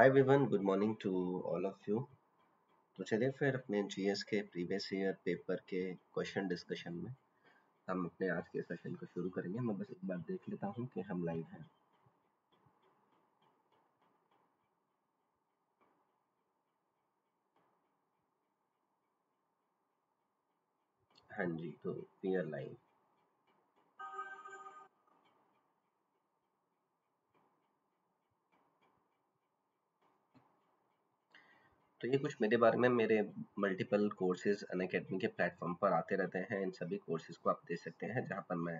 Hi everyone good morning to all of you तो चलिए फिर अपने जीएस के प्रीवियस ईयर पेपर के क्वेश्चन डिस्कशन में हम अपने आज के सेशन को शुरू करेंगे मैं बस एक बार देख लेता हूँ कि हम लाइव हैं हाँ जी तो वी आर लाइव तो ये कुछ मेरे बारे में मेरे मल्टीपल कोर्सेज अन अकेडमी के प्लेटफॉर्म पर आते रहते हैं इन सभी कोर्सेज को आप देख सकते हैं जहाँ पर मैं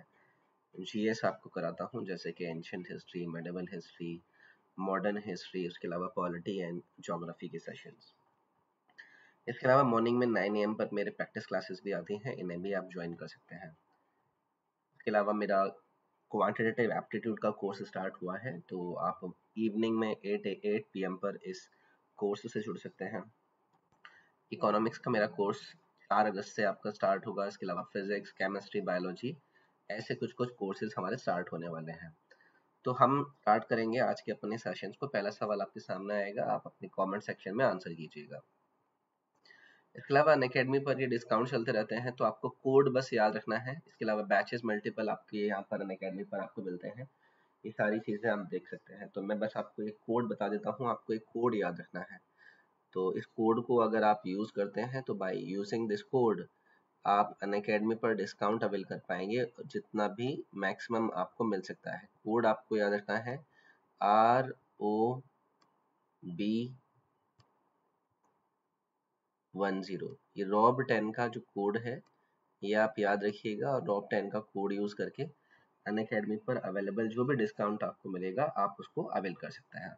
एस आपको कराता हूँ जैसे कि ancient history medieval history modern history उसके अलावा पॉलिटी एंड जोग्राफी के सेशंस इसके अलावा मॉर्निंग में 9 एम पर मेरे प्रैक्टिस क्लासेस भी आती हैं इन्हें भी आप ज्वाइन कर सकते हैं इसके अलावा मेरा क्वांटिटेटिव एप्टीट्यूड का कोर्स स्टार्ट हुआ है तो आप इवनिंग में एट एट पी पर इस कोर्स से जुड़ सकते हैं इकोनॉमिक्स का मेरा कोर्स चार अगस्त से आपका स्टार्ट होगा इसके अलावा फिजिक्स केमिस्ट्री बायोलॉजी ऐसे कुछ कुछ कोर्सेज हमारे स्टार्ट होने वाले हैं तो हम स्टार्ट करेंगे आज के अपने सेशंस को पहला सवाल आपके सामने आएगा आप अपने कमेंट सेक्शन में आंसर कीजिएगा इसके अलावा अन अकेडमी पर ये डिस्काउंट चलते रहते हैं तो आपको कोड बस याद रखना है इसके अलावा बैचेस मल्टीपल आपके यहाँ पर अन अकेडमी पर आपको मिलते हैं ये सारी चीज़ें आप देख सकते हैं तो मैं बस आपको एक कोड बता देता हूँ आपको एक कोड याद रखना है तो इस कोड को अगर आप यूज़ करते हैं तो बाई यूजिंग दिस कोड आप अन अकेडमी पर डिस्काउंट अवेल कर पाएंगे जितना भी मैक्सिमम आपको मिल सकता है कोड आपको याद रखना है R O B one zero ये रॉब टेन का जो कोड है ये आप याद रखिएगा और रॉब टेन का कोड यूज़ करके अन अकेडमी पर अवेलेबल जो भी डिस्काउंट आपको मिलेगा आप उसको अवेल कर सकते हैं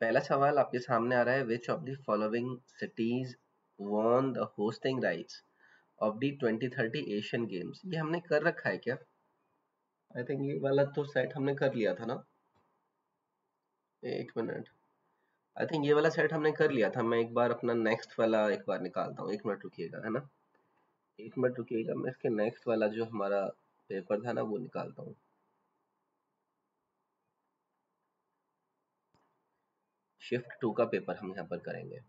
पहला सवाल आपके सामने आ रहा है which of the following cities won the hosting rights of the 2030 Asian Games ये हमने कर रखा है क्या आई थिंक ये वाला तो सेट हमने कर लिया था ना एक मिनट आई थिंक ये वाला सेट हमने कर लिया था मैं एक बार अपना नेक्स्ट वाला एक बार निकालता हूँ एक मिनट रुकिएगा है ना एक मिनट रुकिएगा मैं इसके नेक्स्ट वाला जो हमारा पेपर था ना वो निकालता हूँ शिफ्ट टू का पेपर हम यहाँ पर करेंगे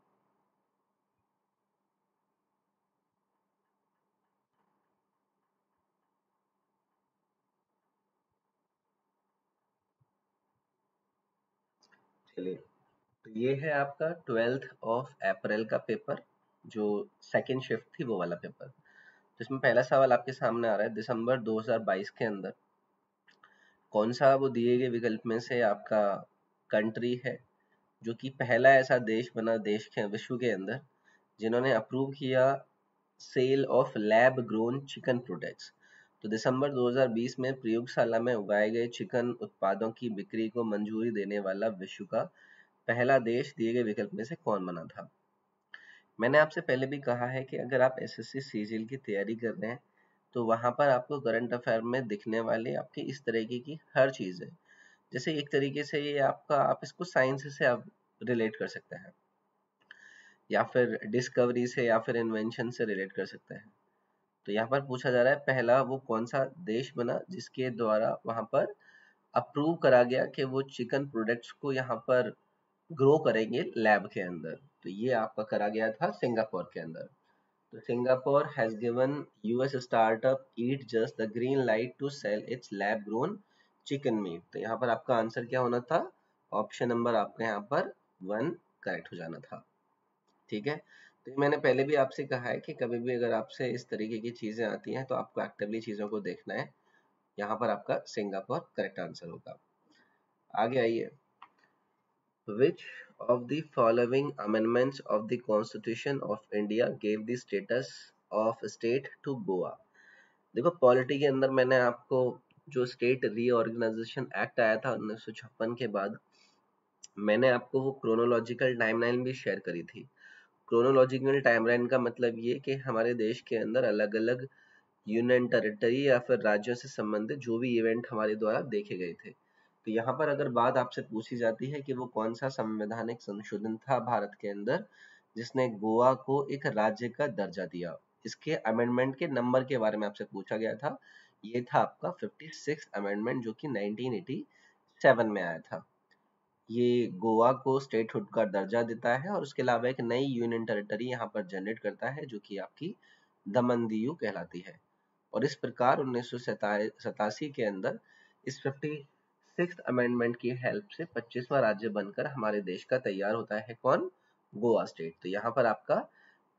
चलिए तो ये है आपका ट्वेल्थ ऑफ अप्रैल का पेपर जो सेकेंड शिफ्ट थी वो वाला पेपर इसमें पहला सवाल आपके सामने आ रहा है दिसंबर 2022 के अंदर कौन सा वो दिए गए विकल्प में से आपका कंट्री है जो कि पहला ऐसा देश बना देश के विश्व के अंदर जिन्होंने अप्रूव किया sale of lab grown chicken products तो दिसंबर 2020 में प्रयोगशाला में उगाए गए चिकन उत्पादों की बिक्री को मंजूरी देने वाला विश्व का पहला देश दिए गए विकल्प में से कौन बना था मैंने आपसे पहले भी कहा है कि अगर आप एस एस सी की तैयारी कर रहे हैं तो वहाँ पर आपको करंट अफेयर में दिखने वाली आपकी इस तरीके की हर चीज़ है जैसे एक तरीके से ये आपका आप इसको साइंस से आप रिलेट कर सकते हैं या फिर डिस्कवरी से या फिर इन्वेंशन से रिलेट कर सकते हैं तो यहाँ पर पूछा जा रहा है पहला वो कौन सा देश बना जिसके द्वारा वहाँ पर अप्रूव करा गया कि वो चिकन प्रोडक्ट्स को यहाँ पर ग्रो करेंगे लैब के अंदर तो ये आपका करा गया था सिंगापुर के अंदर तो Singapore has given US startup Eat Just the green light to sell its lab grown chicken meat तो यहाँ पर आपका आंसर क्या होना था ऑप्शन नंबर आपका यहाँ पर वन करेक्ट हो जाना था ठीक है तो मैंने पहले भी आपसे कहा है कि कभी भी अगर आपसे इस तरीके की चीजें आती हैं तो आपको एक्टिवली चीजों को देखना है यहाँ पर आपका सिंगापुर करेक्ट आंसर होगा आगे आइए Which of the following amendments of the Constitution of India gave the status of state to Goa? देखो पॉलिटी के अंदर मैंने आपको जो स्टेट रीऑर्गेनाइजेशन एक्ट आया था उन्नीस के बाद मैंने आपको वो क्रोनोलॉजिकल टाइमलाइन भी शेयर करी थी क्रोनोलॉजिकल टाइमलाइन का मतलब ये कि हमारे देश के अंदर अलग अलग यूनियन टेरिटरी या फिर राज्यों से संबंधित जो भी इवेंट हमारे द्वारा देखे गए थे तो यहाँ पर अगर बात आपसे पूछी जाती है कि वो कौन सा संवैधानिक संशोधन था भारत के अंदर जिसने गोवा को एक राज्य का दर्जा दिया इसके अमेंडमेंट के नंबर के बारे में आपसे पूछा गया था ये था आपका 56 अमेंडमेंट जो कि 1987 में आया था ये गोवा को स्टेटहुड का दर्जा देता है और उसके अलावा एक नई यूनियन टेरिटरी यहाँ पर जनरेट करता है जो कि आपकी दमन कहलाती है और इस प्रकार उन्नीस के अंदर इस फिफ्टी सिक्स अमेंडमेंट की हेल्प से पच्चीसवा राज्य बनकर हमारे देश का तैयार होता है कौन गोवा स्टेट तो यहाँ पर आपका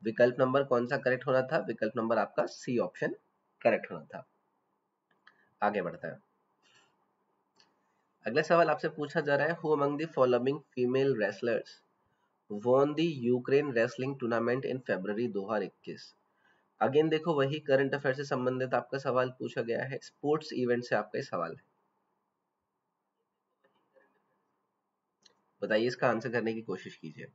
विकल्प नंबर कौन सा करेक्ट होना था विकल्प नंबर आपका सी ऑप्शन करेक्ट होना था आगे बढ़ता है अगला सवाल आपसे पूछा जा रहा है who among following female wrestlers won the Ukraine wrestling tournament in February 2021 again देखो वही करंट अफेयर से संबंधित आपका सवाल पूछा गया है स्पोर्ट्स इवेंट से आपका सवाल है बताइए इसका आंसर करने की कोशिश कीजिए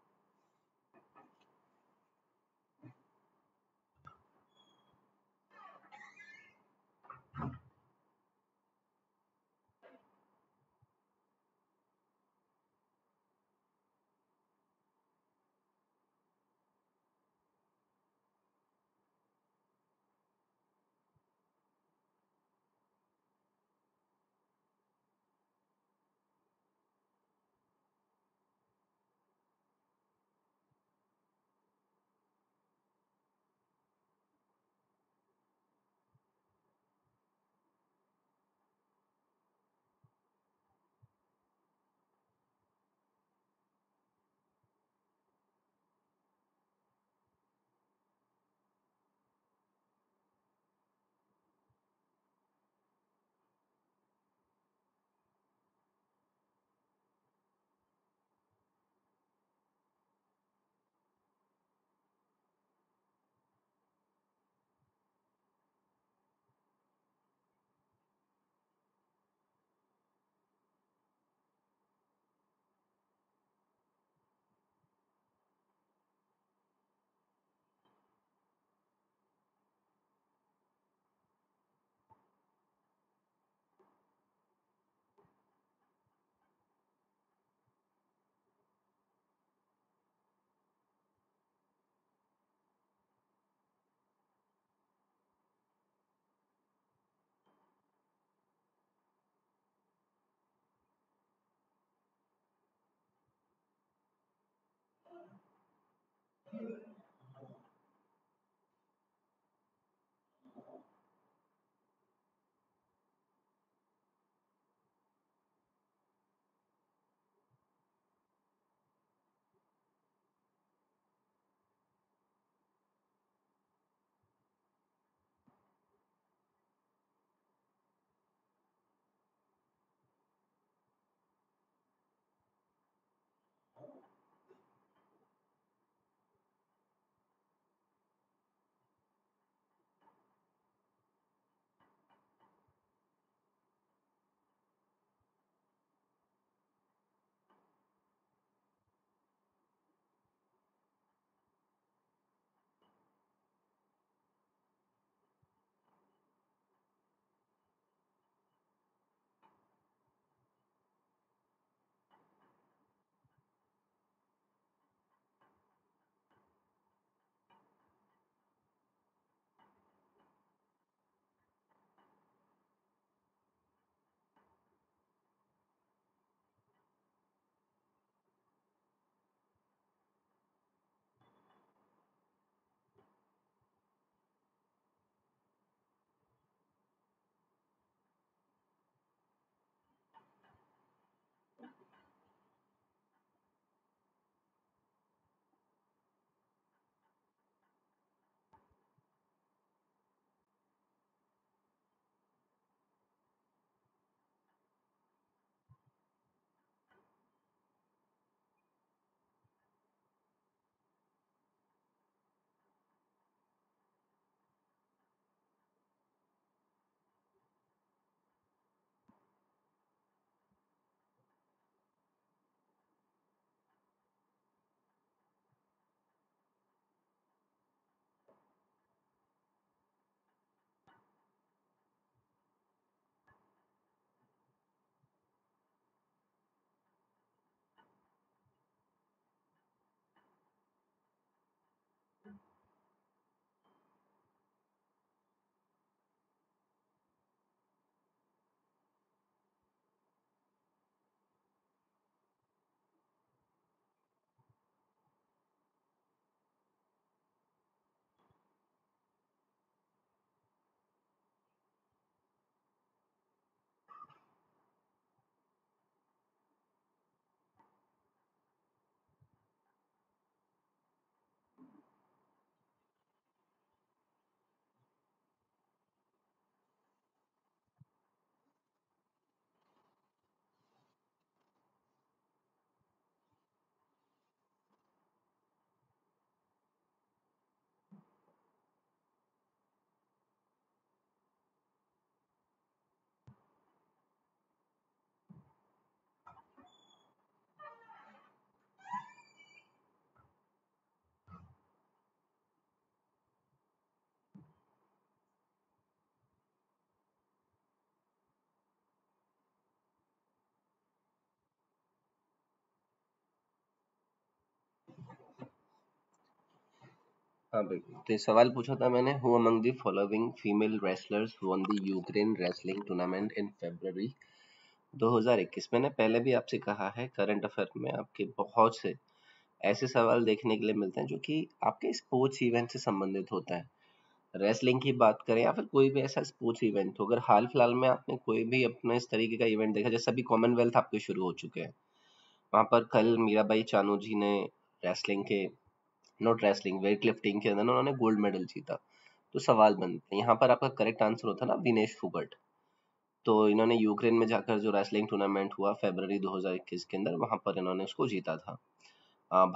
हाँ बिल्कुल तो सवाल पूछा था मैंने who among the following female wrestlers won the Ukraine wrestling tournament in February 2021 मैंने पहले भी आपसे कहा है करंट अफेयर में आपके बहुत से ऐसे सवाल देखने के लिए मिलते हैं जो कि आपके स्पोर्ट्स इवेंट से संबंधित होता है रेसलिंग की बात करें या फिर कोई भी ऐसा स्पोर्ट्स इवेंट हो अगर हाल फिलहाल में आपने कोई भी अपने इस तरीके का इवेंट देखा जैसे अभी कॉमनवेल्थ आपके शुरू हो चुके हैं वहाँ पर कल मीराबाई चानू जी ने रेसलिंग के नॉट रेसलिंग वेट लिफ्टिंग के अंदर उन्होंने गोल्ड मेडल जीता तो सवाल बनता है यहाँ पर आपका करेक्ट आंसर होता ना विनेश फुगट तो इन्होंने यूक्रेन में जाकर जो रेसलिंग टूर्नामेंट हुआ फेबररी 2021 के अंदर वहां पर इन्होंने उसको जीता था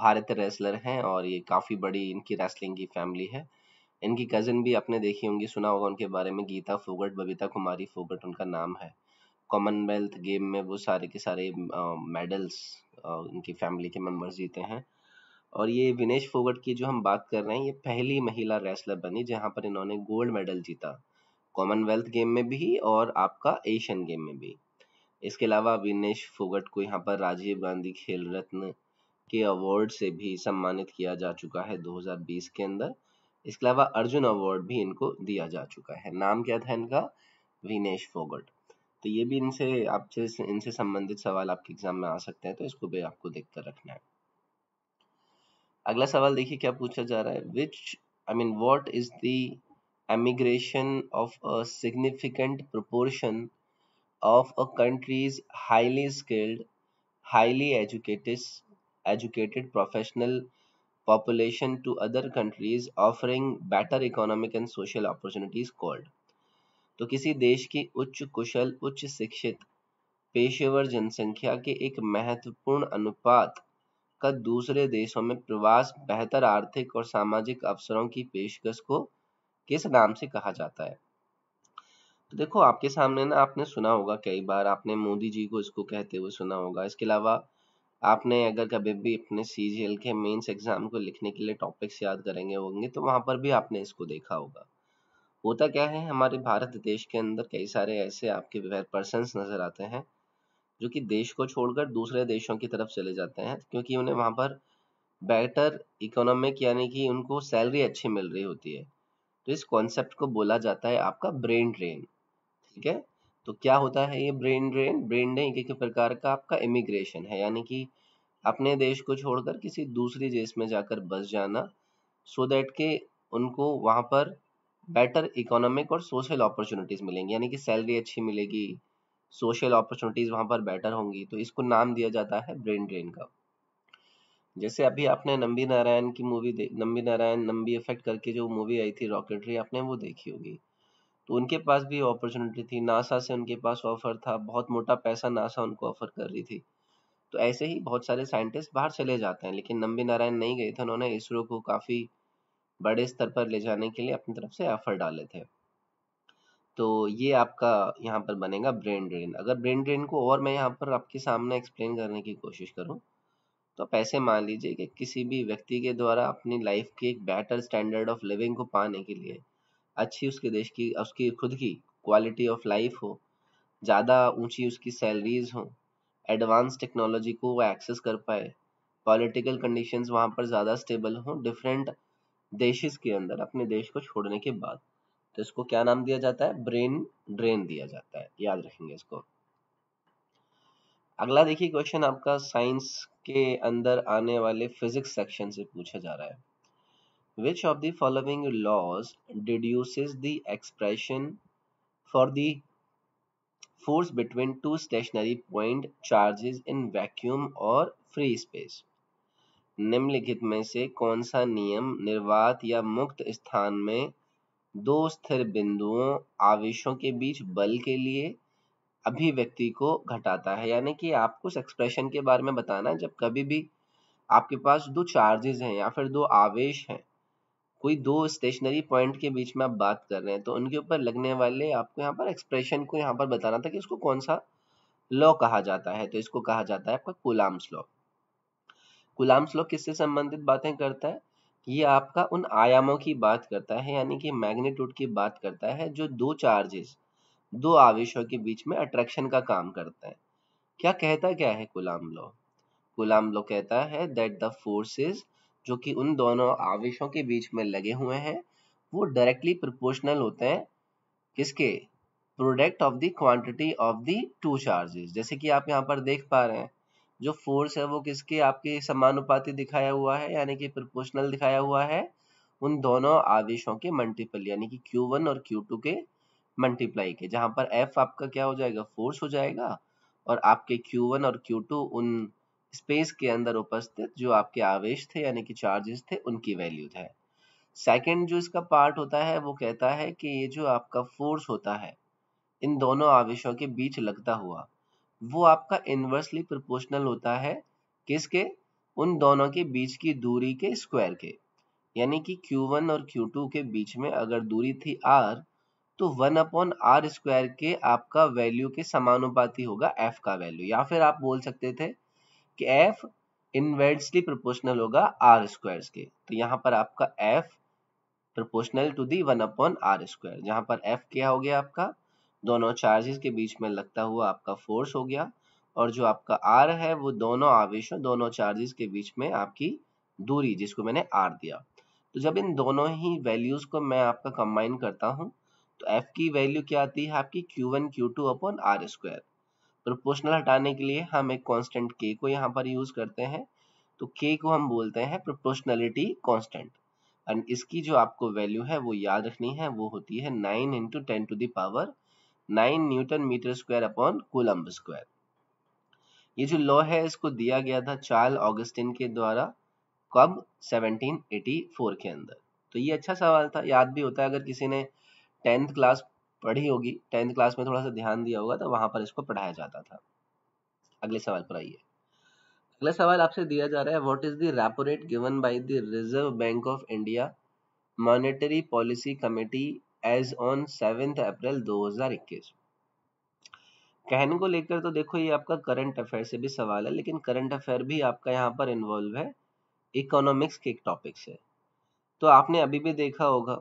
भारत रेसलर हैं और ये काफ़ी बड़ी इनकी रेसलिंग की फैमिली है इनकी कजिन भी आपने देखी होंगी सुना होगा उनके बारे में गीता फोगट बबीता कुमारी फोगट उनका नाम है कॉमनवेल्थ गेम में वो सारे के सारे मेडल्स इनकी फैमिली के मेम्बर्स जीते हैं और ये विनेश फोगट की जो हम बात कर रहे हैं ये पहली महिला रेसलर बनी जहां पर इन्होंने गोल्ड मेडल जीता कॉमनवेल्थ गेम में भी और आपका एशियन गेम में भी इसके अलावा विनेश फोगट को यहाँ पर राजीव गांधी खेल रत्न के अवार्ड से भी सम्मानित किया जा चुका है 2020 के अंदर इसके अलावा अर्जुन अवार्ड भी इनको दिया जा चुका है नाम क्या था इनका विनेश फोगट तो ये भी इनसे आपसे इनसे संबंधित सवाल आपके एग्जाम में आ सकते हैं तो इसको भी आपको देखकर रखना है अगला सवाल देखिए क्या पूछा जा रहा है which I mean what is the emigration of a significant proportion of a countries highly skilled highly educated educated professional population to other countries offering better economic and social opportunities called तो किसी देश की उच्च कुशल उच्च शिक्षित पेशेवर जनसंख्या के एक महत्वपूर्ण अनुपात का दूसरे देशों में प्रवास बेहतर आर्थिक और सामाजिक अवसरों की पेशकश को किस नाम से कहा जाता है तो देखो आपके सामने ना आपने सुना होगा कई बार आपने मोदी जी को इसको कहते हुए सुना होगा इसके अलावा आपने अगर कभी भी अपने सी के मेंस एग्जाम को लिखने के लिए टॉपिक्स याद करेंगे होंगे तो वहां पर भी आपने इसको देखा होगा होता क्या है हमारे भारत देश के अंदर कई सारे ऐसे आपके पर्सन नजर आते हैं जो कि देश को छोड़कर दूसरे देशों की तरफ चले जाते हैं क्योंकि उन्हें वहाँ पर बेटर इकोनॉमिक यानी कि उनको सैलरी अच्छी मिल रही होती है तो इस कॉन्सेप्ट को बोला जाता है आपका ब्रेन ड्रेन ठीक है तो क्या होता है ये ब्रेन ड्रेन ब्रेन ड्रेन एक प्रकार का आपका इमिग्रेशन है यानी कि अपने देश को छोड़कर किसी दूसरे देश में जाकर बस जाना सो so दैट के उनको वहाँ पर बेटर इकोनॉमिक और सोशल अपॉर्चुनिटीज़ मिलेंगी यानी कि सैलरी अच्छी मिलेगी सोशल अपॉर्चुनिटीज वहां पर बेटर होंगी तो इसको नाम दिया जाता है ब्रेन ड्रेन का जैसे अभी आपने नंबी नारायण की मूवी नंबी नारायण नंबी इफेक्ट करके जो मूवी आई थी रॉकेटरी आपने वो देखी होगी तो उनके पास भी अपॉर्चुनिटी थी नासा से उनके पास ऑफर था बहुत मोटा पैसा नासा उनको ऑफर कर रही थी तो ऐसे ही बहुत सारे साइंटिस्ट बाहर चले जाते हैं लेकिन नंबी नारायण नहीं गए थे उन्होंने इसरो को काफ़ी बड़े स्तर पर ले जाने के लिए अपनी तरफ से एफर्ट डाले थे तो ये आपका यहाँ पर बनेगा ब्रेन ड्रेन अगर ब्रेन ड्रेन को और मैं यहाँ पर आपके सामने एक्सप्लेन करने की कोशिश करूँ तो आप ऐसे मान लीजिए कि किसी भी व्यक्ति के द्वारा अपनी लाइफ की एक बेटर स्टैंडर्ड ऑफ लिविंग को पाने के लिए अच्छी उसके देश की उसकी खुद की क्वालिटी ऑफ लाइफ हो ज़्यादा ऊंची उसकी सैलरीज हो एडवांस टेक्नोलॉजी को वो एक्सेस कर पाए पॉलिटिकल कंडीशंस वहाँ पर ज़्यादा स्टेबल हों डिफरेंट देशेस के अंदर अपने देश को छोड़ने के बाद तो इसको क्या नाम दिया जाता है ब्रेन ड्रेन दिया जाता है याद रखेंगे इसको अगला देखिए क्वेश्चन आपका साइंस के अंदर आने वाले फिजिक्स सेक्शन से पूछा जा रहा है which of the following laws deduces the expression for the force between two stationary point charges in vacuum और फ्री स्पेस निम्नलिखित में से कौन सा नियम निर्वात या मुक्त स्थान में दो स्थिर बिंदुओं आवेशों के बीच बल के लिए अभिव्यक्ति को घटाता है यानी कि आपको उस एक्सप्रेशन के बारे में बताना है जब कभी भी आपके पास दो चार्जेस हैं या फिर दो आवेश हैं कोई दो स्टेशनरी पॉइंट के बीच में आप बात कर रहे हैं तो उनके ऊपर लगने वाले आपको यहाँ पर एक्सप्रेशन को यहाँ पर बताना था कि इसको कौन सा लॉ कहा जाता है तो इसको कहा जाता है आपका कुलाम्स लॉ कुलाम्स लॉ किससे संबंधित बातें करता है ये आपका उन आयामों की बात करता है यानी कि मैग्नीट्यूड की बात करता है जो दो चार्जेस दो आवेशों के बीच में अट्रैक्शन का काम करता है क्या कहता क्या है गुलाम लो गुलाम लो कहता है दैट द फोर्सेस जो कि उन दोनों आवेशों के बीच में लगे हुए हैं वो डायरेक्टली प्रोपोर्शनल होते हैं किसके product of the quantity of the two charges जैसे कि आप यहाँ पर देख पा रहे हैं जो फोर्स है वो किसके आपके समानुपाती दिखाया हुआ है यानी कि प्रोपोर्शनल दिखाया हुआ है उन दोनों आवेशों के मल्टीपल यानी कि Q1 और Q2 के मल्टीप्लाई के जहां पर F आपका क्या हो जाएगा फोर्स हो जाएगा और आपके Q1 और Q2 उन स्पेस के अंदर उपस्थित जो आपके आवेश थे यानी कि चार्जेस थे उनकी वैल्यू है सेकेंड जो इसका पार्ट होता है वो कहता है कि ये जो आपका फोर्स होता है इन दोनों आवेशों के बीच लगता हुआ वो आपका इनवर्सली प्रोपोर्शनल होता है किसके उन दोनों के बीच की दूरी के स्क्वायर के यानी कि Q1 और Q2 के बीच में अगर दूरी थी R तो वन अपॉन आर स्क्वायर के आपका वैल्यू के समानुपाती होगा F का वैल्यू या फिर आप बोल सकते थे कि F इनवर्सली प्रोपोर्शनल होगा आर स्क्वायर के तो यहाँ पर आपका F proportional to the one upon R square जहां पर F क्या हो गया आपका दोनों चार्जेस के बीच में लगता हुआ आपका फोर्स हो गया और जो आपका आर है वो दोनों आवेशों दोनों चार्जेस के बीच में आपकी दूरी जिसको मैंने आर दिया तो जब इन दोनों ही वैल्यूज को मैं आपका कंबाइन करता हूँ तो एफ की वैल्यू क्या आती है आपकी Q one Q two upon R square proportional हटाने के लिए हम एक कांस्टेंट के को यहाँ पर यूज करते हैं तो के को हम बोलते हैं प्रोपोर्शनलिटी कांस्टेंट एंड इसकी जो आपको वैल्यू है वो याद रखनी है वो होती है nine into ten to the power nine newton meter square upon coulomb square ये जो लॉ है इसको दिया गया था चार्ल ऑगस्टिन के द्वारा कब 1784 के अंदर तो ये अच्छा सवाल था याद भी होता है अगर किसी ने टेंथ क्लास पढ़ी होगी टेंथ क्लास में थोड़ा सा ध्यान दिया होगा तो वहां पर इसको पढ़ाया जाता था अगले सवाल पर आइए अगला सवाल आपसे दिया जा रहा है what is the repo rate given by the Reserve Bank of India monetary policy committee as on seventh April 2021 कहने को लेकर तो देखो ये आपका करंट अफेयर से भी सवाल है लेकिन करंट अफेयर भी आपका यहाँ पर इन्वॉल्व है इकोनॉमिक्स के एक टॉपिक से तो आपने अभी भी देखा होगा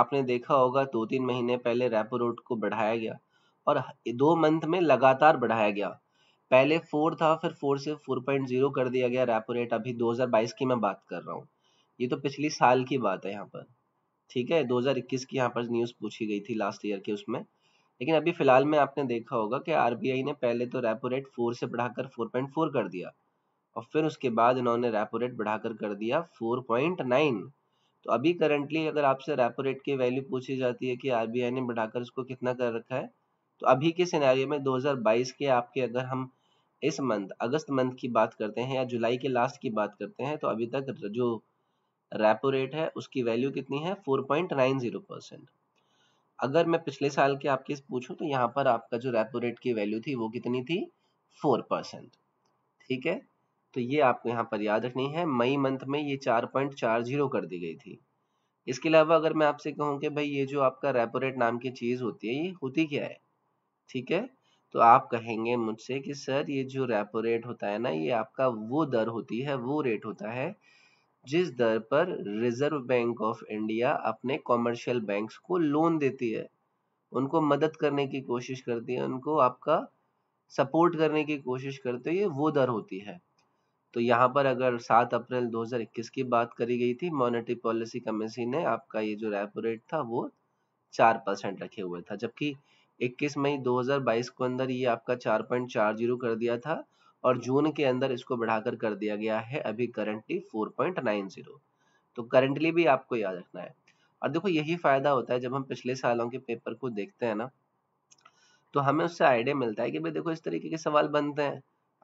आपने देखा होगा दो तीन महीने पहले रेपो रेट को बढ़ाया गया और दो मंथ में लगातार बढ़ाया गया पहले फोर था फिर फोर से फोर पॉइंट जीरो कर दिया गया रेपो रेट अभी 2022 की मैं बात कर रहा हूँ ये तो पिछली साल की बात है यहाँ पर ठीक है 2021 की यहाँ पर न्यूज़ पूछी गई थी लास्ट ईयर के उसमें लेकिन अभी फिलहाल में आपने देखा होगा कि आरबीआई ने पहले तो रेपो रेट फोर से बढ़ाकर फोर पॉइंट फोर कर दिया और फिर उसके बाद इन्होंने रेपो रेट बढ़ाकर कर दिया फोर पॉइंट नाइन तो अभी करंटली अगर आपसे रेपो रेट की वैल्यू पूछी जाती है कि आरबीआई ने बढ़ाकर उसको कितना कर रखा है तो अभी के सिनेरियो में 2022 के आपके अगर हम इस मंथ अगस्त मंथ की बात करते हैं या जुलाई के लास्ट की बात करते हैं तो अभी तक जो रेपो रेट है उसकी वैल्यू कितनी है 4.90 परसेंट अगर मैं पिछले साल के आपके पूछूं तो यहाँ पर आपका जो रेपो रेट की वैल्यू थी वो कितनी थी 4 परसेंट ठीक है तो ये आपको यहाँ पर याद रखनी है मई मंथ में ये 4.40 कर दी गई थी इसके अलावा अगर मैं आपसे कहूँ कि भाई ये जो आपका रेपो रेट नाम की चीज़ होती है ये होती क्या है ठीक है तो आप कहेंगे मुझसे कि सर ये जो रेपो रेट होता है ना ये आपका वो दर होती है वो रेट होता है जिस दर पर रिजर्व बैंक ऑफ इंडिया अपने कॉमर्शियल बैंक्स को लोन देती है उनको मदद करने की कोशिश करती है उनको आपका सपोर्ट करने की कोशिश करते हुए वो दर होती है तो यहाँ पर अगर 7 अप्रैल 2021 की बात करी गई थी मॉनेटरी पॉलिसी कमेटी ने आपका ये जो रेपो रेट था वो चार परसेंट रखे हुए था जबकि 21 मई 2022 को अंदर ये आपका 4.40 कर दिया था और जून के अंदर इसको बढ़ाकर कर दिया गया है अभी करंटली 4.90 तो करंटली भी आपको याद रखना है और देखो यही फायदा होता है जब हम पिछले सालों के पेपर को देखते हैं ना तो हमें उससे आइडिया मिलता है कि भाई देखो इस तरीके के सवाल बनते हैं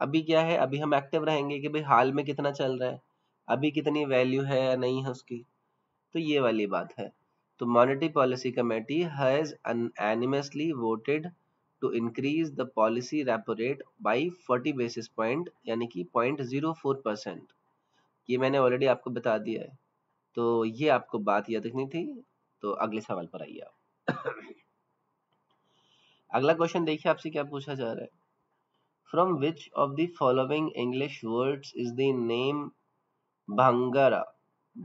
अभी क्या है अभी हम एक्टिव रहेंगे कि भाई हाल में कितना चल रहा है अभी कितनी वैल्यू है या नहीं है उसकी तो ये वाली बात है तो monetary policy committee has unanimously voted to increase the policy repo rate by forty basis point यानी कि पॉइंट जीरो फोर परसेंट ये मैंने ऑलरेडी आपको बता दिया है तो ये आपको बात याद रखनी थी तो अगले सवाल पर आइए आप अगला क्वेश्चन देखिए आपसे क्या पूछा जा रहा है from which of the following English words is the name bhangra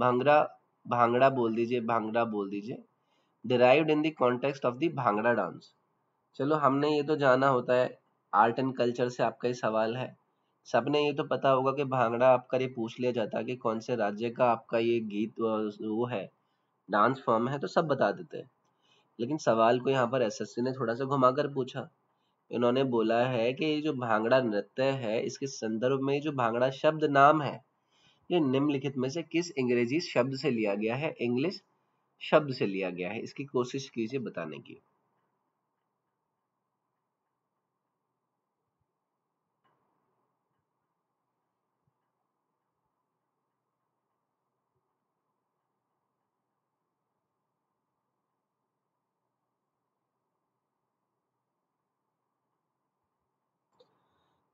bhangra bhangra बोल दीजिए भांगड़ा बोल दीजिए derived in the context of the bhangra dance चलो हमने ये तो जाना होता है आर्ट एंड कल्चर से आपका ही सवाल है सबने ये तो पता होगा कि भांगड़ा आपका ये पूछ लिया जाता है कि कौन से राज्य का आपका ये गीत वो है डांस फॉर्म है तो सब बता देते हैं लेकिन सवाल को यहाँ पर एसएससी ने थोड़ा सा घुमाकर पूछा इन्होंने बोला है कि ये जो भांगड़ा नृत्य है इसके संदर्भ में जो भांगड़ा शब्द नाम है ये निम्नलिखित में से किस अंग्रेजी शब्द से लिया गया है इंग्लिश शब्द से लिया गया है इसकी कोशिश कीजिए बताने की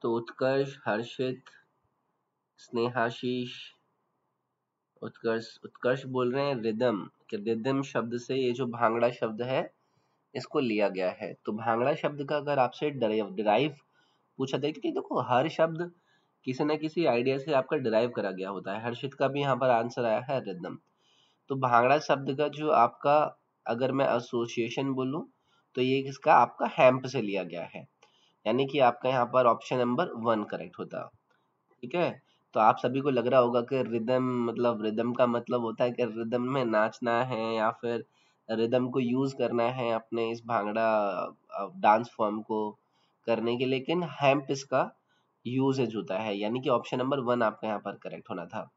तो उत्कर्ष हर्षित स्नेहाशीष उत्कर्ष उत्कर्ष बोल रहे हैं रिदम कि रिदम शब्द से ये जो भांगड़ा शब्द है इसको लिया गया है तो भांगड़ा शब्द का अगर आपसे डिराइव पूछा जाए क्योंकि देखो हर शब्द किसी ना किसी आइडिया से आपका डिराइव करा गया होता है हर्षित का भी यहाँ पर आंसर आया है रिदम तो भांगड़ा शब्द का जो आपका अगर मैं एसोसिएशन बोलूं तो ये किसका आपका हैम्प से लिया गया है यानी कि आपका यहाँ पर ऑप्शन नंबर वन करेक्ट होता ठीक है तो आप सभी को लग रहा होगा कि रिदम मतलब रिदम का मतलब होता है कि रिदम में नाचना है या फिर रिदम को यूज़ करना है अपने इस भांगड़ा डांस फॉर्म को करने के लेकिन हैम्प इसका यूजेज होता है यानी कि ऑप्शन नंबर वन आपका यहाँ पर करेक्ट होना था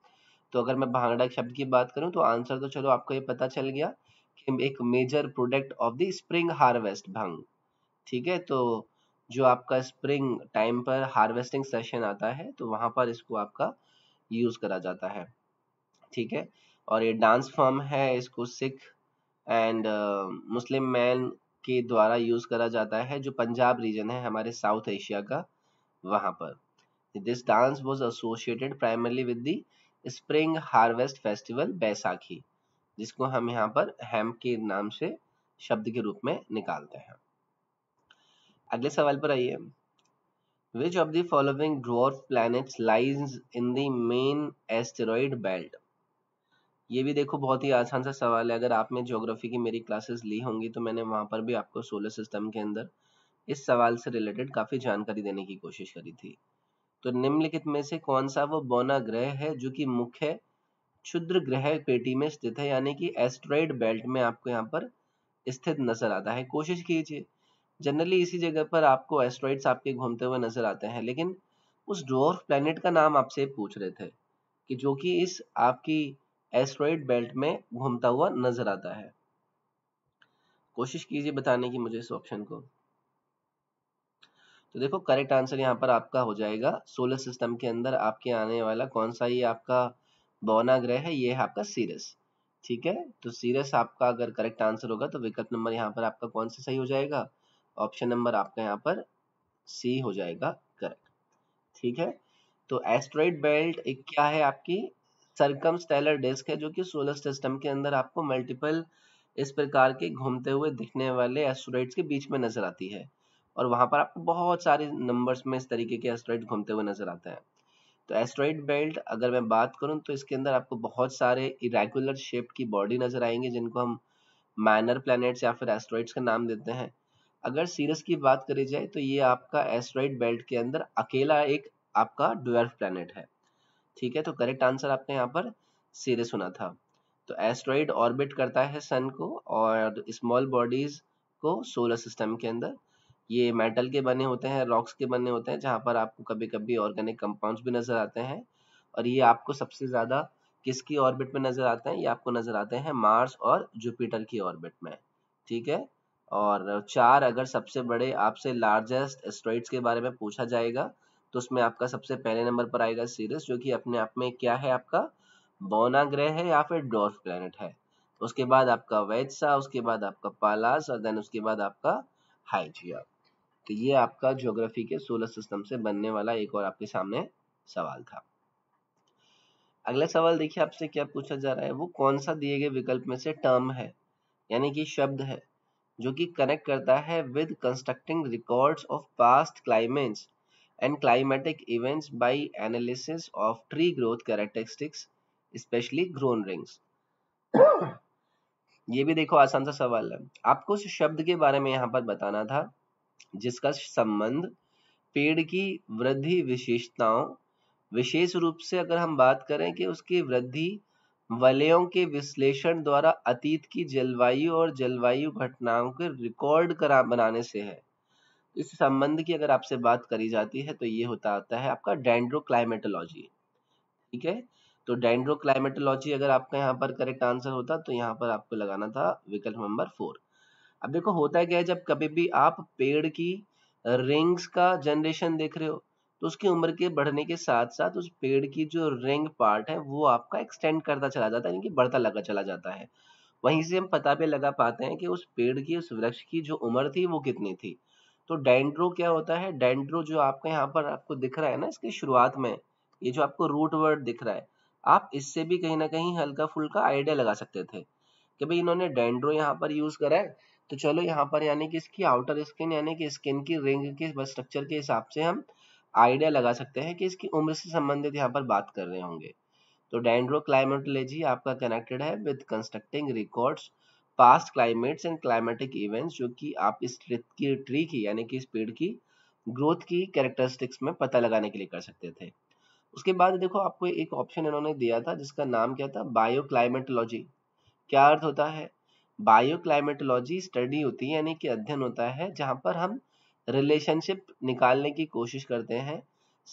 तो अगर मैं भांगड़ा शब्द की बात करूँ तो आंसर तो चलो आपको ये पता चल गया कि एक major product of the spring harvest bhang ठीक है तो जो आपका स्प्रिंग टाइम पर हार्वेस्टिंग सेशन आता है तो वहां पर इसको आपका यूज़ करा जाता है ठीक है और ये डांस फॉर्म है इसको सिख एंड मुस्लिम मैन के द्वारा यूज़ करा जाता है जो पंजाब रीजन है हमारे साउथ एशिया का वहां पर this dance was associated primarily with the spring harvest festival Baisakhi जिसको हम यहाँ पर हेम्प के नाम से शब्द के रूप में निकालते हैं अगले सवाल पर आइए which of the following dwarf planets lies in the main asteroid belt ये भी देखो बहुत ही आसान सा सवाल है अगर आपने ज्योग्राफी की मेरी क्लासेस ली होंगी तो मैंने वहां पर भी आपको सोलर सिस्टम के अंदर इस सवाल से रिलेटेड काफ़ी जानकारी देने की कोशिश करी थी तो निम्नलिखित में से कौन सा वो बौना ग्रह है जो कि मुख्य क्षुद्र ग्रह पेटी में स्थित है यानी कि एस्ट्रॉइड बेल्ट में आपको यहाँ पर स्थित नजर आता है कोशिश कीजिए जनरली इसी जगह पर आपको एस्ट्रॉइड्स आपके घूमते हुए नजर आते हैं लेकिन उस ड्वार्फ प्लेनेट का नाम आपसे पूछ रहे थे कि जो कि इस आपकी एस्ट्रॉइड बेल्ट में घूमता हुआ नजर आता है कोशिश कीजिए बताने की मुझे इस ऑप्शन को तो देखो करेक्ट आंसर यहाँ पर आपका हो जाएगा सोलर सिस्टम के अंदर आपके आने वाला कौन सा ये आपका बौना ग्रह है ये है आपका सीरस ठीक है तो सीरस आपका अगर करेक्ट आंसर होगा तो विकल्प नंबर यहाँ पर आपका कौन सा सही हो जाएगा ऑप्शन नंबर आपका यहाँ पर सी हो जाएगा करेक्ट ठीक है तो एस्ट्रॉइड बेल्ट एक क्या है आपकी सरकम स्टेलर डिस्क है जो कि सोलर सिस्टम के अंदर आपको मल्टीपल इस प्रकार के घूमते हुए दिखने वाले एस्ट्रॉइड्स के बीच में नजर आती है और वहां पर आपको बहुत सारे नंबर्स में इस तरीके के एस्ट्रॉइड घूमते हुए नजर आते हैं तो एस्ट्रॉइड बेल्ट अगर मैं बात करूं तो इसके अंदर आपको बहुत सारे इरेगुलर शेप की बॉडी नजर आएंगे जिनको हम माइनर प्लैनेट्स या फिर एस्ट्रॉइड्स का नाम देते हैं अगर सीरस की बात करी जाए तो ये आपका एस्ट्रॉइड बेल्ट के अंदर अकेला एक आपका डुअर्फ प्लैनेट है ठीक है तो करेक्ट आंसर आपने यहाँ पर सीरस सुना था तो एस्ट्रॉइड ऑर्बिट करता है सन को और स्मॉल बॉडीज को सोलर सिस्टम के अंदर ये मेटल के बने होते हैं रॉक्स के बने होते हैं जहाँ पर आपको कभी कभी ऑर्गेनिक कंपाउंड्स भी नजर आते हैं और ये आपको सबसे ज़्यादा किसकी ऑर्बिट में नजर आते हैं ये आपको नजर आते हैं मार्स और जुपिटर की ऑर्बिट में ठीक है और चार अगर सबसे बड़े आपसे लार्जेस्ट एस्ट्रॉइड्स के बारे में पूछा जाएगा तो उसमें आपका सबसे पहले नंबर पर आएगा सीरस जो कि अपने आप में क्या है आपका बौना ग्रह है या फिर डॉर्फ प्लैनेट है उसके बाद आपका वैदसा उसके बाद आपका पालास और देन उसके बाद आपका हाइजिया तो ये आपका ज्योग्राफी के सोलर सिस्टम से बनने वाला एक और आपके सामने सवाल था अगला सवाल देखिए आपसे क्या पूछा जा रहा है वो कौन सा दिए गए विकल्प में से टर्म है यानी कि शब्द है जो कि कनेक्ट करता है with constructing records of past climates and climatic events by analysis of tree growth characteristics specially grown rings ये भी देखो आसान सा सवाल है आपको उस शब्द के बारे में यहाँ पर बताना था जिसका संबंध पेड़ की वृद्धि विशेषताओं विशेष रूप से अगर हम बात करें कि उसकी वृद्धि वलयों के विश्लेषण द्वारा अतीत की जलवायु और जलवायु घटनाओं के रिकॉर्ड करा बनाने से है इस संबंध की अगर आपसे बात करी जाती है तो ये होता आता है आपका डेंड्रो क्लाइमेटोलॉजी ठीक है तो डेंड्रो क्लाइमेटोलॉजी अगर आपका यहाँ पर करेक्ट आंसर होता तो यहाँ पर आपको लगाना था विकल्प नंबर फोर अब देखो होता है क्या है जब कभी भी आप पेड़ की रिंग्स का जनरेशन देख रहे हो उसकी उम्र के बढ़ने के साथ साथ उस पेड़ की जो रिंग पार्ट है वो आपका एक्सटेंड करता चला जाता है यानी कि बढ़ता लगा चला जाता है वहीं से हम पता भी लगा पाते हैं कि उस पेड़ की उस वृक्ष की जो उम्र थी वो कितनी थी तो डेंड्रो क्या होता है डेंड्रो जो आपका यहाँ पर आपको दिख रहा है ना इसकी शुरुआत में ये जो आपको रूट वर्ड दिख रहा है आप इससे भी कहीं ना कहीं हल्का फुल्का आइडिया लगा सकते थे कि भाई इन्होंने डेंड्रो यहाँ पर यूज करा है तो चलो यहाँ पर यानी कि इसकी आउटर स्किन यानी कि स्किन की रिंग के स्ट्रक्चर के हिसाब से हम आइडिया लगा सकते हैं कि इसकी उम्र से संबंधित यहाँ पर बात कर रहे होंगे तो डेंड्रो क्लाइमेटोलॉजी आपका कनेक्टेड है with constructing records past climates and climatic events जो कि आप इस की ट्री की यानी कि इस पेड़ की ग्रोथ की कैरेक्टरिस्टिक्स में पता लगाने के लिए कर सकते थे उसके बाद देखो आपको एक ऑप्शन इन्होंने दिया था जिसका नाम क्या था बायो क्लाइमेटोलॉजी क्या अर्थ होता है बायो क्लाइमेटोलॉजी स्टडी होती है यानी कि अध्ययन होता है जहां पर हम रिलेशनशिप निकालने की कोशिश करते हैं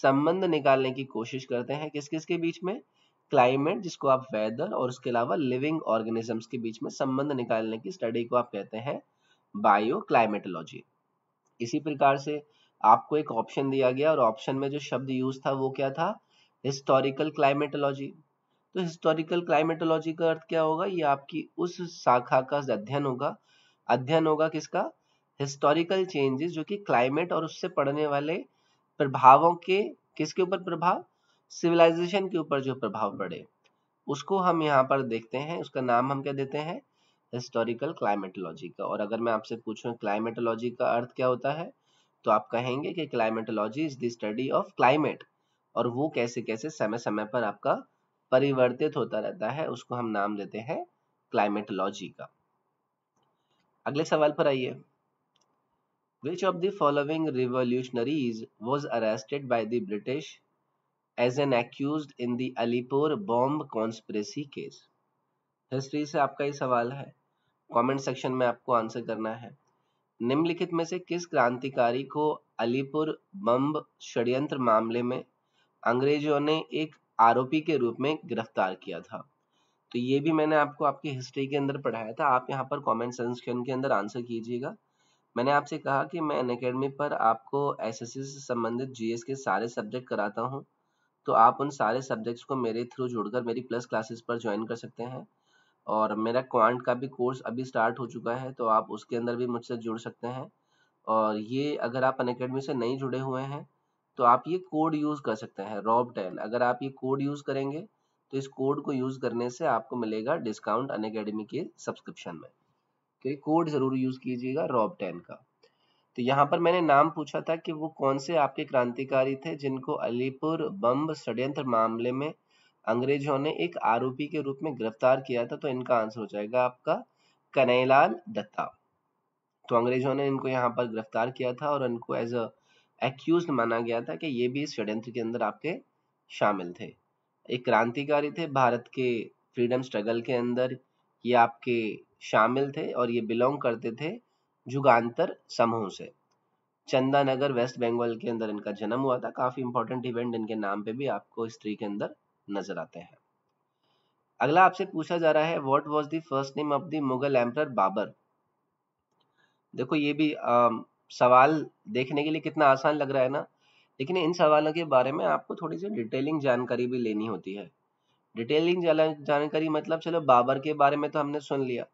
संबंध निकालने की कोशिश करते हैं किस किस के बीच में क्लाइमेट जिसको आप वेदर और उसके अलावा लिविंग ऑर्गेनिजम्स के बीच में संबंध निकालने की स्टडी को आप कहते हैं बायो क्लाइमेटोलॉजी इसी प्रकार से आपको एक ऑप्शन दिया गया और ऑप्शन में जो शब्द यूज था वो क्या था हिस्टोरिकल क्लाइमेटोलॉजी तो हिस्टोरिकल क्लाइमेटोलॉजी का अर्थ क्या होगा ये आपकी उस शाखा का अध्ययन होगा अध्ययन होगा किसका हिस्टोरिकल चेंजेस जो कि क्लाइमेट और उससे पड़ने वाले प्रभावों के किसके ऊपर प्रभाव सिविलाइजेशन के ऊपर जो प्रभाव पड़े उसको हम यहाँ पर देखते हैं उसका नाम हम क्या देते हैं हिस्टोरिकल क्लाइमेटोलॉजी का और अगर मैं आपसे पूछूं क्लाइमेटोलॉजी का अर्थ क्या होता है तो आप कहेंगे कि climatology is the study of climate और वो कैसे कैसे समय समय पर आपका परिवर्तित होता रहता है उसको हम नाम देते हैं क्लाइमेटोलॉजी का अगले सवाल पर आइए Which of the following revolutionaries was arrested by the British as an accused in the Alipore bomb conspiracy case? History से आपका ये सवाल है कमेंट सेक्शन में आपको आंसर करना है निम्नलिखित में से किस क्रांतिकारी को अलीपुर बम षड्यंत्र मामले में अंग्रेजों ने एक आरोपी के रूप में गिरफ्तार किया था तो ये भी मैंने आपको आपकी हिस्ट्री के अंदर पढ़ाया था आप यहाँ पर कमेंट सेक्शन के अंदर आंसर कीजिएगा मैंने आपसे कहा कि मैं अन पर आपको एस से संबंधित जीएस के सारे सब्जेक्ट कराता हूँ तो आप उन सारे सब्जेक्ट्स को मेरे थ्रू जुड़कर मेरी प्लस क्लासेस पर ज्वाइन कर सकते हैं और मेरा क्वांट का भी कोर्स अभी स्टार्ट हो चुका है तो आप उसके अंदर भी मुझसे जुड़ सकते हैं और ये अगर आप अनकेडमी से नहीं जुड़े हुए हैं तो आप ये कोड यूज़ कर सकते हैं रॉब टेल अगर आप ये कोड यूज़ करेंगे तो इस कोड को यूज़ करने से आपको मिलेगा डिस्काउंट अन के सब्सक्रिप्शन में कोड ज़रूर यूज़ कीजिएगा रॉब टेन का तो यहाँ पर मैंने नाम पूछा था कि वो कौन से आपके क्रांतिकारी थे जिनको अलीपुर बम षड्यंत्र मामले में अंग्रेजों ने एक आरोपी के रूप में गिरफ्तार किया था तो इनका आंसर हो जाएगा आपका कनेलाल दत्ता तो अंग्रेजों ने इनको यहाँ पर गिरफ्तार किया था और इनको एज अक्यूज माना गया था कि ये भी इस षड्यंत्र के अंदर आपके शामिल थे एक क्रांतिकारी थे भारत के फ्रीडम स्ट्रगल के अंदर ये आपके शामिल थे और ये बिलोंग करते थे जुगांतर समूह से चंदा नगर वेस्ट बंगाल के अंदर इनका जन्म हुआ था काफी इंपॉर्टेंट इवेंट इनके नाम पे भी आपको हिस्ट्री के अंदर नजर आते हैं अगला आपसे पूछा जा रहा है what was the first name of the Mughal emperor Babur देखो ये भी आ, सवाल देखने के लिए कितना आसान लग रहा है ना लेकिन इन सवालों के बारे में आपको थोड़ी सी डिटेलिंग जानकारी भी लेनी होती है डिटेलिंग जानकारी मतलब चलो बाबर के बारे में तो हमने सुन लिया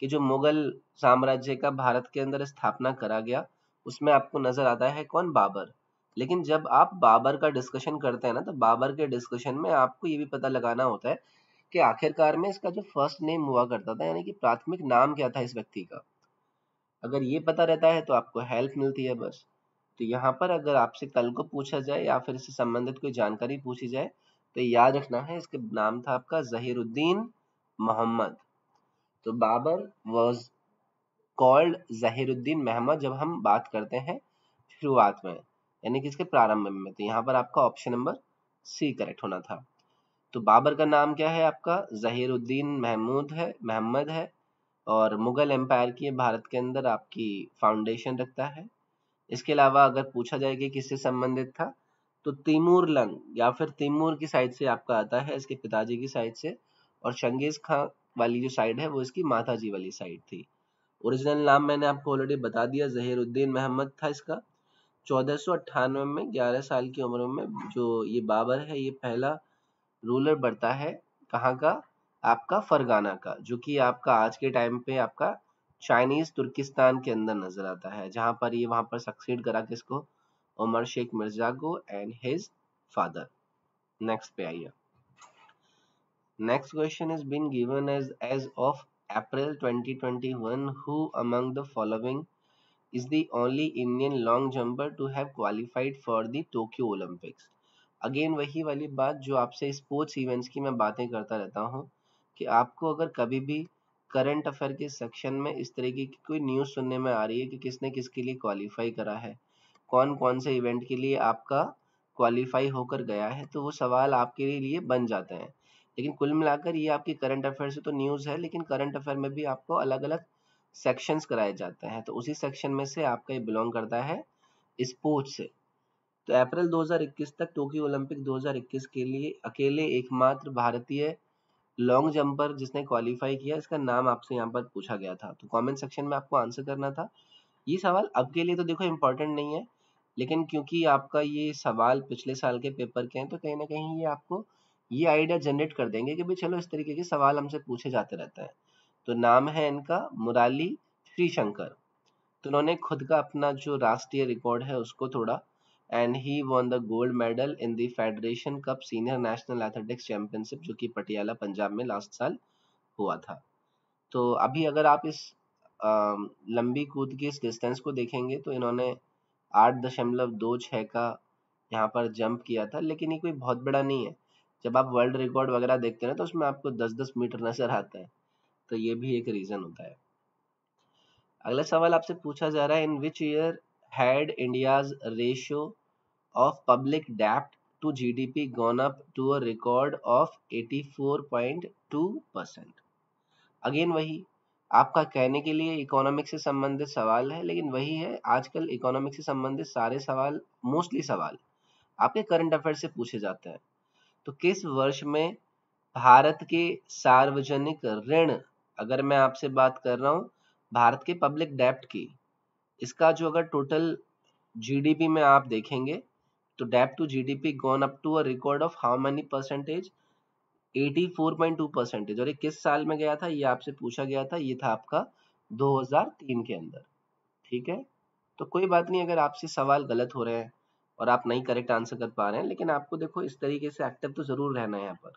कि जो मुगल साम्राज्य का भारत के अंदर स्थापना करा गया उसमें आपको नजर आता है कौन बाबर लेकिन जब आप बाबर का डिस्कशन करते हैं ना तो बाबर के डिस्कशन में आपको ये भी पता लगाना होता है कि आखिरकार में इसका जो फर्स्ट नेम हुआ करता था यानी कि प्राथमिक नाम क्या था इस व्यक्ति का अगर ये पता रहता है तो आपको हेल्प मिलती है बस तो यहाँ पर अगर आपसे कल को पूछा जाए या फिर इससे संबंधित कोई जानकारी पूछी जाए तो याद रखना है इसके नाम था आपका जहीरुद्दीन मोहम्मद तो बाबर वॉज कॉल्ड जहीरुद्दीन मेहमद जब हम बात करते हैं शुरुआत में यानी कि इसके प्रारंभ में तो यहाँ पर आपका ऑप्शन नंबर सी करेक्ट होना था तो बाबर का नाम क्या है आपका जहीरुद्दीन महमूद है महमद है और मुगल एम्पायर की भारत के अंदर आपकी फाउंडेशन रखता है इसके अलावा अगर पूछा जाए कि किससे संबंधित था तो तिमूर लंग या फिर तिमूर की साइड से आपका आता है इसके पिताजी की साइड से और शंगेज खां वाली जो साइड है वो इसकी माता जी वाली साइड थी ओरिजिनल नाम मैंने आपको ऑलरेडी बता दिया जहीरुद्दीन महमद था इसका चौदह में 11 साल की उम्र में जो ये बाबर है ये पहला रूलर बढ़ता है कहाँ का आपका फरगाना का जो कि आपका आज के टाइम पे आपका चाइनीज तुर्किस्तान के अंदर नजर आता है जहां पर ये वहां पर सक्सीड करा किसको Umar Shaikh Mirza and his father next पे आइए next question is been given as as of April 2021 who among the following is the only Indian long jumper to have qualified for the Tokyo Olympics again वही वाली बात जो आपसे sports events की मैं बातें करता रहता हूं कि आपको अगर कभी भी करंट अफेयर के सेक्शन में इस तरीके की कोई न्यूज सुनने में आ रही है कि किसने किसके लिए क्वालिफाई करा है कौन कौन से इवेंट के लिए आपका क्वालिफाई होकर गया है तो वो सवाल आपके लिए बन जाते हैं लेकिन कुल मिलाकर ये आपकी करंट अफेयर से तो न्यूज़ है लेकिन करंट अफेयर में भी आपको अलग अलग सेक्शंस कराए जाते हैं तो उसी सेक्शन में से आपका ये बिलोंग करता है स्पोर्ट्स से तो अप्रैल 2021 तक टोक्यो ओलंपिक 2021 के लिए अकेले एकमात्र भारतीय लॉन्ग जंपर जिसने क्वालिफाई किया इसका नाम आपसे यहाँ पर पूछा गया था तो कमेंट सेक्शन में आपको आंसर करना था ये सवाल अब के लिए तो देखो इम्पोर्टेंट नहीं है लेकिन क्योंकि आपका ये सवाल पिछले साल के पेपर के हैं तो कहीं ना कहीं ये आपको ये आइडिया जनरेट कर देंगे कि भाई चलो इस तरीके के सवाल हमसे पूछे जाते रहते हैं तो नाम है इनका मुराली श्रीशंकर तो उन्होंने खुद का अपना जो राष्ट्रीय रिकॉर्ड है उसको थोड़ा and he won the gold medal in the Federation Cup senior national athletics championship जो कि पटियाला पंजाब में लास्ट साल हुआ था तो अभी अगर आप इस आ, लंबी कूद की इस डिस्टेंस को देखेंगे तो इन्होंने आठ दशमलव दो छः का यहाँ पर जंप किया था लेकिन ये कोई बहुत बड़ा नहीं है जब आप वर्ल्ड रिकॉर्ड वगैरह देखते हैं ना तो उसमें आपको दस दस मीटर नजर आता है तो ये भी एक रीज़न होता है अगला सवाल आपसे पूछा जा रहा है in which year had India's ratio of public डेप्ट to G D P gone up to a record of eighty four point two percent again वही आपका कहने के लिए इकोनॉमिक्स से संबंधित सवाल है लेकिन वही है आजकल इकोनॉमिक्स से संबंधित सारे सवाल मोस्टली सवाल आपके करंट अफेयर से पूछे जाते हैं तो किस वर्ष में भारत के सार्वजनिक ऋण अगर मैं आपसे बात कर रहा हूँ भारत के पब्लिक डेप्ट की इसका जो अगर टोटल जीडीपी में आप देखेंगे तो डेप्ट to GDP gone up to a record of how many percentage 84.2 percentage और ये किस साल में गया था ये आपसे पूछा गया था ये था आपका 2003 के अंदर ठीक है तो कोई बात नहीं अगर आपसे सवाल गलत हो रहे हैं और आप नहीं करेक्ट आंसर कर पा रहे हैं लेकिन आपको देखो इस तरीके से एक्टिव तो जरूर रहना है यहाँ पर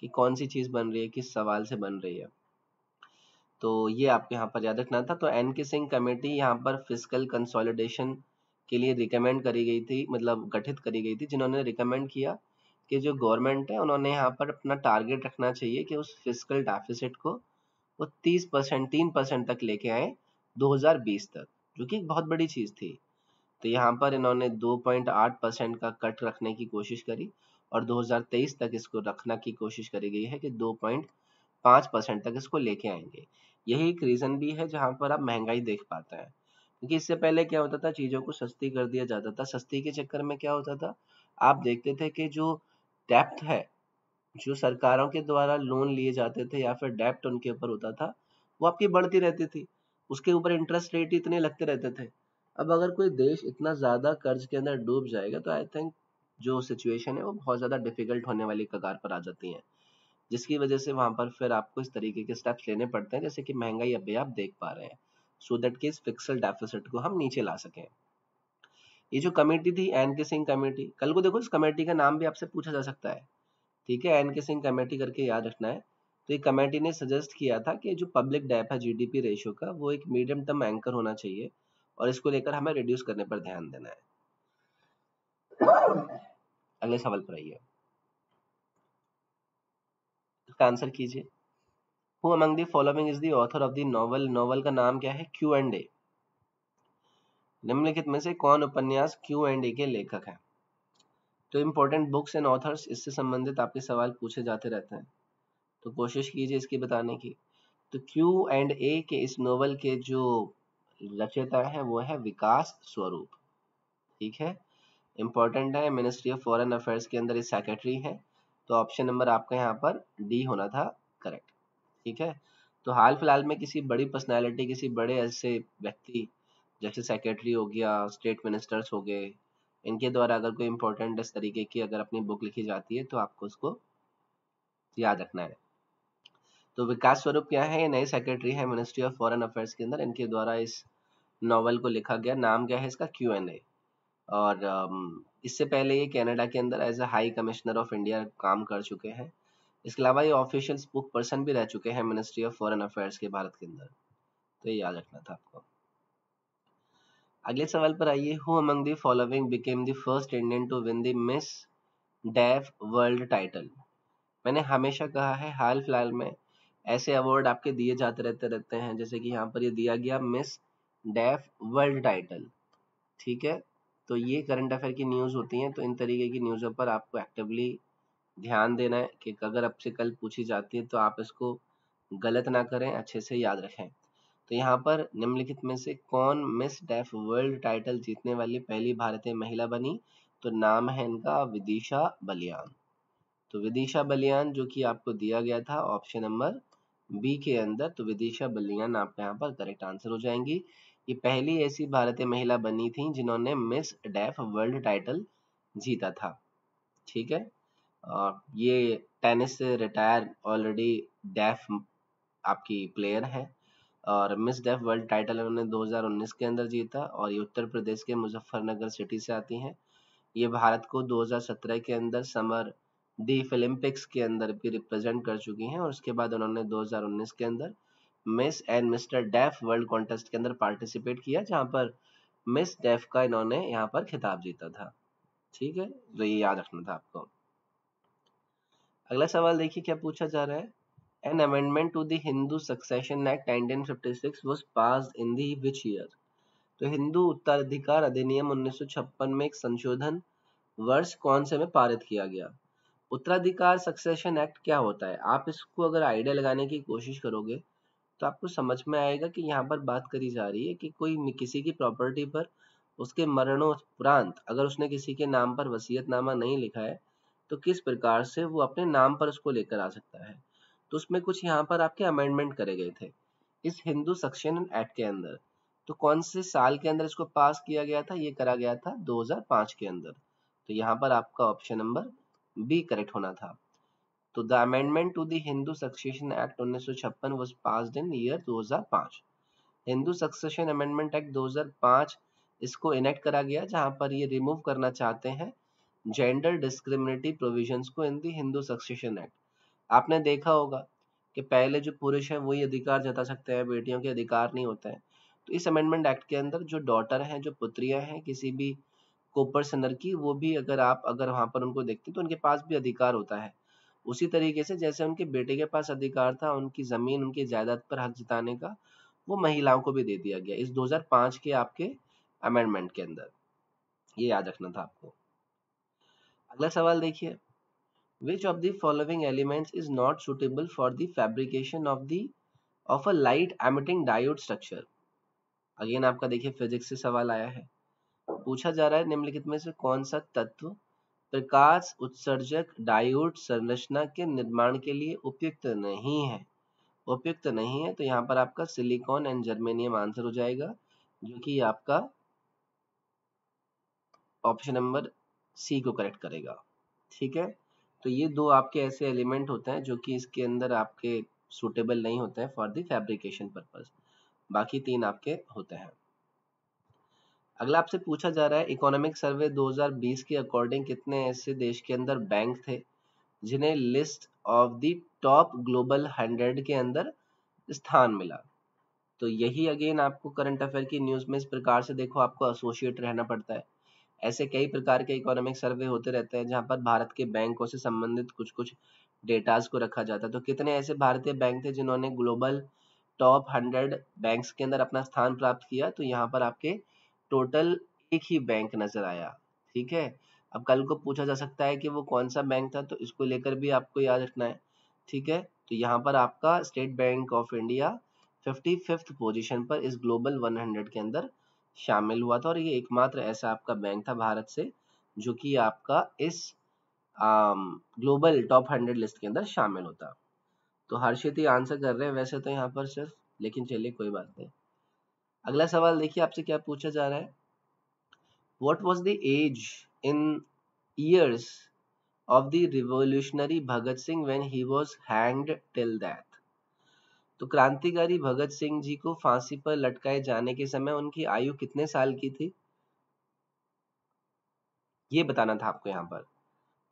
कि कौन सी चीज बन रही है किस सवाल से बन रही है तो ये आपको यहाँ पर याद रखना था तो एन के सिंह कमेटी यहाँ पर फिजिकल कंसोलिडेशन के लिए रिकमेंड करी गई थी मतलब गठित करी गई थी जिन्होंने रिकमेंड किया कि जो गवर्नमेंट है उन्होंने यहाँ पर अपना टारगेट रखना चाहिए कि उस फिजिकल डेफिसिट को वो 30 परसेंट तीन परसेंट तक लेके आए 2020 तक जो कि एक बहुत बड़ी चीज़ थी तो यहाँ पर इन्होंने 2.8 परसेंट का कट रखने की कोशिश करी और 2023 तक इसको रखना की कोशिश करी गई है कि 2.5 परसेंट तक इसको लेके आएंगे यही एक रीज़न भी है जहाँ पर आप महंगाई देख पाते हैं क्योंकि इससे पहले क्या होता था चीज़ों को सस्ती कर दिया जाता था सस्ती के चक्कर में क्या होता था आप देखते थे कि जो डेप्थ है जो सरकारों के द्वारा लोन लिए जाते थे या फिर डेप्ट उनके ऊपर होता था वो आपकी बढ़ती रहती थी उसके ऊपर इंटरेस्ट रेट इतने लगते रहते थे अब अगर कोई देश इतना ज़्यादा कर्ज के अंदर डूब जाएगा तो आई थिंक जो सिचुएशन है वो बहुत ज़्यादा डिफिकल्ट होने वाली कगार पर आ जाती है जिसकी वजह से वहां पर फिर आपको इस तरीके के स्टेप्स लेने पड़ते हैं जैसे कि महंगाई अभी आप देख पा रहे हैं सो दैट के इस फिक्सल डेफिसिट को हम नीचे ला सकें ये जो कमेटी थी एन के सिंह कमेटी कल को देखो इस कमेटी का नाम भी आपसे पूछा जा सकता है ठीक है एन के सिंह कमेटी करके याद रखना है तो ये कमेटी ने सजेस्ट किया था कि जो पब्लिक डेप है जीडीपी रेशियो का वो एक मीडियम टर्म एंकर होना चाहिए और इसको लेकर हमें रिड्यूस करने पर ध्यान देना है अगले सवाल पर आइए इसका आंसर कीजिए who among the following is the author of the novel novel का नाम क्या है क्यू एंड ए निम्नलिखित में से कौन उपन्यास क्यू एंड ए के लेखक हैं तो इम्पोर्टेंट बुक्स एंड ऑथर्स इससे संबंधित आपके सवाल पूछे जाते रहते हैं तो कोशिश कीजिए इसकी बताने की तो क्यू एंड ए के इस नोवेल के जो रचयिता है वो है विकास स्वरूप ठीक है इम्पोर्टेंट है मिनिस्ट्री ऑफ फॉरेन अफेयर्स के अंदर ये सेक्रेटरी है तो ऑप्शन नंबर आपका यहाँ पर डी होना था करेक्ट ठीक है तो हाल फिलहाल में किसी बड़ी पर्सनैलिटी किसी बड़े ऐसे व्यक्ति जैसे सेक्रेटरी हो गया स्टेट मिनिस्टर्स हो गए इनके द्वारा अगर कोई इम्पोर्टेंट इस तरीके की अगर अपनी बुक लिखी जाती है तो आपको उसको याद रखना है तो विकास स्वरूप क्या है ये नए सेक्रेटरी है मिनिस्ट्री ऑफ फॉरेन अफेयर्स के अंदर इनके द्वारा इस नॉवल को लिखा गया नाम क्या है इसका क्यू एन ए और इससे पहले ये कनाडा के अंदर as a high commissioner of India काम कर चुके हैं इसके अलावा ये ऑफिशियल स्पोक पर्सन भी रह चुके हैं मिनिस्ट्री ऑफ फॉरेन अफेयर्स के भारत के अंदर तो ये याद रखना था आपको अगले सवाल पर आइए who among the following became the first Indian to win the Miss Deaf World title मैंने हमेशा कहा है हाल फिलहाल में ऐसे अवार्ड आपके दिए जाते रहते रहते हैं जैसे कि यहाँ पर ये दिया गया मिस डेफ वर्ल्ड टाइटल ठीक है तो ये करंट अफेयर की न्यूज़ होती हैं तो इन तरीके की न्यूज़ों पर आपको एक्टिवली ध्यान देना है कि अगर आपसे कल पूछी जाती है तो आप इसको गलत ना करें अच्छे से याद रखें तो यहाँ पर निम्नलिखित में से कौन मिस डेफ वर्ल्ड टाइटल जीतने वाली पहली भारतीय महिला बनी तो नाम है इनका विदिशा बलियान तो विदिशा बलियान जो कि आपको दिया गया था ऑप्शन नंबर बी के अंदर तो विदिशा बलियान आपके यहाँ पर करेक्ट आंसर हो जाएंगी ये पहली ऐसी भारतीय महिला बनी थी जिन्होंने मिस डेफ वर्ल्ड टाइटल जीता था ठीक है और ये टेनिस से रिटायर ऑलरेडी डेफ आपकी प्लेयर है और मिस डेफ वर्ल्ड टाइटल उन्होंने 2019 के अंदर जीता और ये उत्तर प्रदेश के मुजफ्फरनगर सिटी से आती हैं ये भारत को 2017 के अंदर समर दी फिल्मपिक्स के अंदर भी रिप्रेजेंट कर चुकी हैं और उसके बाद उन्होंने 2019 के अंदर Miss and Mister Deaf World contest के अंदर पार्टिसिपेट किया जहाँ पर मिस डेफ का इन्होंने यहाँ पर खिताब जीता था ठीक है तो ये याद रखना था आपको अगला सवाल देखिए क्या पूछा जा रहा है An amendment to the Hindu Succession Act 1956 was passed in the which year? तो हिंदू उत्तराधिकार अधिनियम 1956 में एक संशोधन वर्ष कौन से में पारित किया गया उत्तराधिकार सक्सेशन एक्ट क्या होता है आप इसको अगर आइडिया लगाने की कोशिश करोगे तो आपको समझ में आएगा कि यहाँ पर बात करी जा रही है कि कोई किसी की प्रॉपर्टी पर उसके मरणोपरांत अगर उसने किसी के नाम पर वसीयतनामा नहीं लिखा है तो किस प्रकार से वो अपने नाम पर उसको लेकर आ सकता है तो उसमें कुछ यहाँ पर आपके अमेंडमेंट करे गए थे इस हिंदू सक्शन एक्ट के अंदर तो कौन से साल के अंदर इसको पास किया गया था ये करा गया था 2005 के अंदर तो यहाँ पर आपका ऑप्शन नंबर बी करेक्ट होना था तो the amendment to the Hindu Succession Act उन्नीस वॉज छप्पन in year 2005 Hindu succession amendment act 2005 इसको इनेक्ट करा गया जहां पर ये रिमूव करना चाहते हैं जेंडर डिस्क्रिमिनेटिव प्रोविजंस को in the Hindu Succession Act आपने देखा होगा कि पहले जो पुरुष है वही अधिकार जता सकते हैं बेटियों के अधिकार नहीं होते हैं तो इस अमेंडमेंट एक्ट के अंदर जो डॉटर हैं जो पुत्रियां हैं किसी भी कोपर सनर की वो भी अगर आप अगर वहां पर उनको देखते तो उनके पास भी अधिकार होता है उसी तरीके से जैसे उनके बेटे के पास अधिकार था उनकी ज़मीन उनकी जायदाद पर हक जताने का वो महिलाओं को भी दे दिया गया इस 2005 के आपके अमेंडमेंट के अंदर ये याद रखना था आपको अगला सवाल देखिए which of the following elements is not suitable for the fabrication of the of a light emitting diode structure again आपका देखिए फिजिक्स से सवाल आया है पूछा जा रहा है निम्नलिखित में से कौन सा तत्व प्रकाश उत्सर्जक डायोड संरचना के निर्माण के लिए उपयुक्त नहीं है उपयुक्त नहीं है तो यहाँ पर आपका सिलिकॉन एंड जर्मेनियम आंसर हो जाएगा जो कि आपका ऑप्शन नंबर सी को करेक्ट करेगा ठीक है तो ये दो आपके ऐसे एलिमेंट होते हैं जो कि इसके अंदर आपके सूटेबल नहीं होते हैं फॉर द फैब्रिकेशन पर्पज बाकी तीन आपके होते हैं अगला आपसे पूछा जा रहा है इकोनॉमिक सर्वे 2020 के अकॉर्डिंग कितने ऐसे देश के अंदर बैंक थे जिन्हें list of the top global hundred के अंदर स्थान मिला तो यही अगेन आपको करंट अफेयर की न्यूज़ में इस प्रकार से देखो आपको एसोसिएट रहना पड़ता है ऐसे कई प्रकार के इकोनॉमिक सर्वे होते रहते हैं जहां पर भारत के बैंकों से संबंधित कुछ कुछ डेटाज को रखा जाता है तो कितने ऐसे भारतीय बैंक थे जिन्होंने ग्लोबल टॉप हंड्रेड बैंक के अंदर अपना स्थान प्राप्त किया तो यहाँ पर आपके टोटल एक ही बैंक नजर आया ठीक है अब कल को पूछा जा सकता है कि वो कौन सा बैंक था तो इसको लेकर भी आपको याद रखना है ठीक है तो यहाँ पर आपका State Bank of India fifty fifth position पर इस ग्लोबल 100 के अंदर शामिल हुआ था और ये एकमात्र ऐसा आपका बैंक था भारत से जो कि आपका इस ग्लोबल टॉप हंड्रेड लिस्ट के अंदर शामिल होता तो हर्षित ही आंसर कर रहे हैं वैसे तो यहाँ पर सिर्फ लेकिन चलिए कोई बात नहीं अगला सवाल देखिए आपसे क्या पूछा जा रहा है what was the age in years of the revolutionary Bhagat Singh when he was hanged till that तो क्रांतिकारी भगत सिंह जी को फांसी पर लटकाए जाने के समय उनकी आयु कितने साल की थी ये बताना था आपको यहाँ पर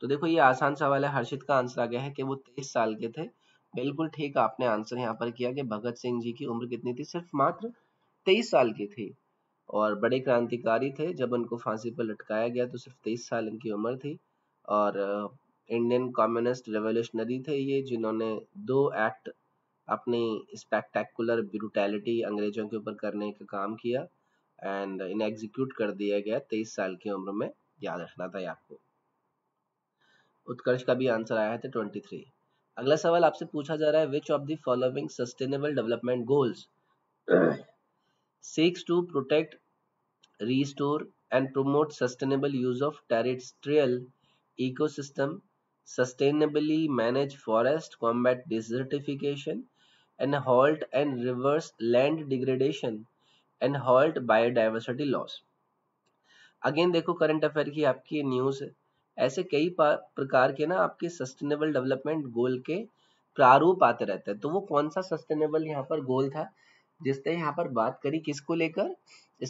तो देखो ये आसान सवाल है हर्षित का आंसर आ गया है कि वो तेईस साल के थे बिल्कुल ठीक आपने आंसर यहाँ पर किया कि भगत सिंह जी की उम्र कितनी थी सिर्फ मात्र तेईस साल की थी और बड़े क्रांतिकारी थे जब उनको फांसी पर लटकाया गया तो सिर्फ तेईस साल इनकी उम्र थी और इंडियन कम्युनिस्ट रेवोल्यूशनरी थे ये जिन्होंने दो एक्ट अपनी स्पेक्टेकुलर ब्रूटैलिटी अंग्रेजों के ऊपर करने का काम किया एंड इन्हें एग्जीक्यूट कर दिया गया तेईस साल की उम्र में याद रखना था आपको उत्कर्ष का भी आंसर आया था ट्वेंटी थ्री अगला सवाल आपसे पूछा जा रहा है which of the following sustainable development goals seeks to protect restore and promote sustainable use of terrestrial ecosystem sustainably manage forest combat desertification and halt and reverse land degradation and halt biodiversity loss again देखो current affair की आपकी news है ऐसे कई प्रकार के ना आपके सस्टेनेबल डेवलपमेंट गोल के प्रारूप आते रहते हैं तो वो कौन सा सस्टेनेबल यहाँ पर गोल था जिसने यहाँ पर बात करी किसको लेकर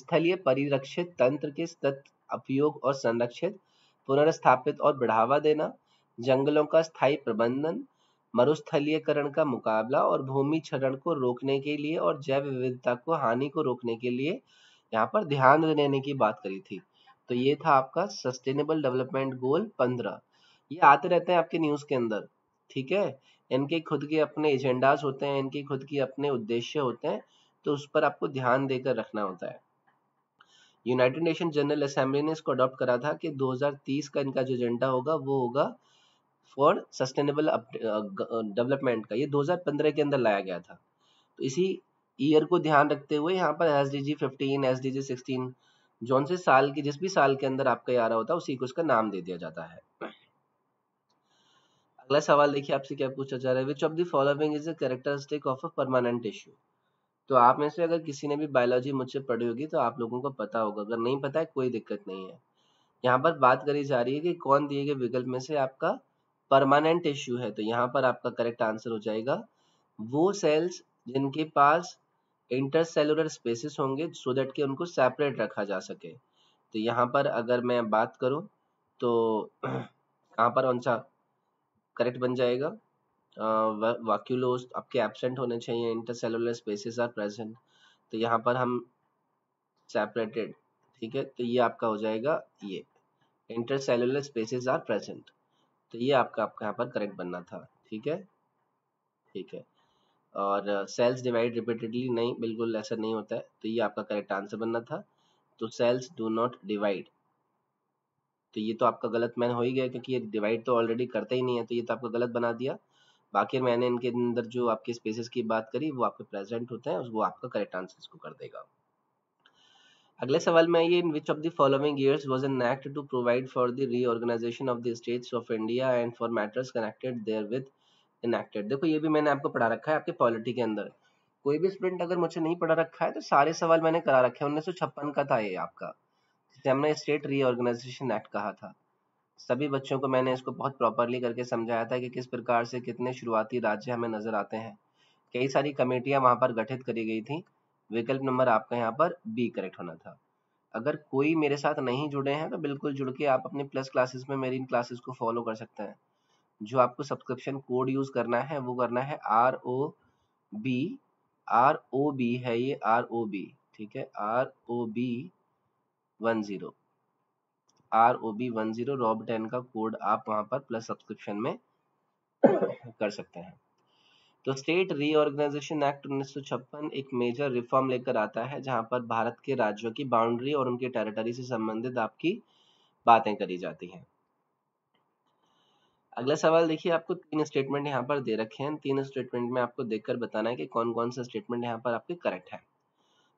स्थलीय परिरक्षित तंत्र के सतत उपयोग और संरक्षित पुनर्स्थापित और बढ़ावा देना जंगलों का स्थायी प्रबंधन मरुस्थलीकरण का मुकाबला और भूमि क्षरण को रोकने के लिए और जैव विविधता को हानि को रोकने के लिए यहाँ पर ध्यान देने की बात करी थी तो ये था आपका सस्टेनेबल डेवलपमेंट गोल पंद्रह ये आते रहते हैं आपके न्यूज के अंदर ठीक है इनके खुद के अपने एजेंडाज होते हैं इनके खुद के अपने उद्देश्य होते हैं तो उस पर आपको ध्यान देकर रखना होता है यूनाइटेड नेशन जनरल असेंबली ने इसको अडॉप्ट करा था कि 2030 का इनका जो एजेंडा होगा वो होगा फॉर सस्टेनेबल डेवलपमेंट का ये 2015 के अंदर लाया गया था तो इसी ईयर को ध्यान रखते हुए यहाँ पर S D G fifteen S D G sixteen जौन से साल के जिस भी साल के अंदर आपका ये आ रहा होता है उसी को उसका नाम दे दिया जाता है अगला सवाल देखिए आपसे क्या पूछा जा रहा है which of the following is a characteristic of a permanent issue तो आप में से अगर किसी ने भी बायोलॉजी मुझसे पढ़ी होगी तो आप लोगों को पता होगा अगर नहीं पता है कोई दिक्कत नहीं है यहाँ पर बात करी जा रही है कि कौन दिए गए विकल्प में से आपका परमानेंट इश्यू है तो यहाँ पर आपका करेक्ट आंसर हो जाएगा वो सेल्स जिनके पास इंटरसेलुलर स्पेसिस होंगे सो देट के उनको सेपरेट रखा जा सके तो यहाँ पर अगर मैं बात करूँ तो यहाँ पर कौन सा करेक्ट बन जाएगा वाक्यूलोज आपके एबसेंट होने चाहिए इंटरसेलुलर स्पेसिस आर प्रेजेंट तो यहाँ पर हम सेपरेटेड ठीक है तो ये आपका हो जाएगा ये इंटरसेलुलर स्पेसिस आर प्रेजेंट तो ये आपका आपका यहाँ पर करेक्ट बनना था ठीक है ठीक है और सेल्स डिवाइड रिपीटेडली नहीं बिल्कुल ऐसा नहीं होता है तो ये आपका करेक्ट आंसर बनना था तो सेल्स डू नॉट डिवाइड तो ये तो आपका गलत मैंने हो ही गया क्योंकि ये डिवाइड तो ऑलरेडी करता ही नहीं है तो ये तो आपका गलत बना दिया बाकी मैंने इनके अंदर जो आपके स्पेसेस की बात करी वो आपके प्रेजेंट होते हैं वो आपका करेक्ट आंसर इसको कर देगा अगले सवाल में आइए in which of the following years was an act to provide for the reorganisation of the states of India and for matters connected therewith enacted देखो ये भी मैंने आपको पढ़ा रखा है आपके पॉलिटी के अंदर कोई भी स्टूडेंट अगर मुझे नहीं पढ़ा रखा है तो सारे सवाल मैंने करा रखे हैं उन्नीस का था ये आपका जिसे हमने स्टेट रीऑर्गेनाइजेशन एक्ट कहा था सभी बच्चों को मैंने इसको बहुत प्रॉपरली करके समझाया था कि किस प्रकार से कितने शुरुआती राज्य हमें नजर आते हैं कई सारी कमेटियां वहां पर गठित करी गई थी विकल्प नंबर आपका यहाँ पर बी करेक्ट होना था अगर कोई मेरे साथ नहीं जुड़े हैं तो बिल्कुल जुड़ के आप अपने प्लस क्लासेस में मेरी इन क्लासेस को फॉलो कर सकते हैं जो आपको सब्सक्रिप्शन कोड यूज करना है वो करना है R O B R O B है ये आर ओ बी ठीक है R O B one zero R O B one zero rob ten का कोड आप वहां पर प्लस सब्सक्रिप्शन में कर सकते हैं तो स्टेट रीऑर्गेनाइजेशन एक्ट उन्नीस एक मेजर रिफॉर्म लेकर आता है जहां पर भारत के राज्यों की बाउंड्री और उनके टेरिटरी से संबंधित आपकी बातें करी जाती हैं अगला सवाल देखिए आपको तीन स्टेटमेंट यहाँ पर दे रखे हैं तीन स्टेटमेंट में आपको देखकर बताना है कि कौन कौन सा स्टेटमेंट यहाँ पर आपके करेक्ट है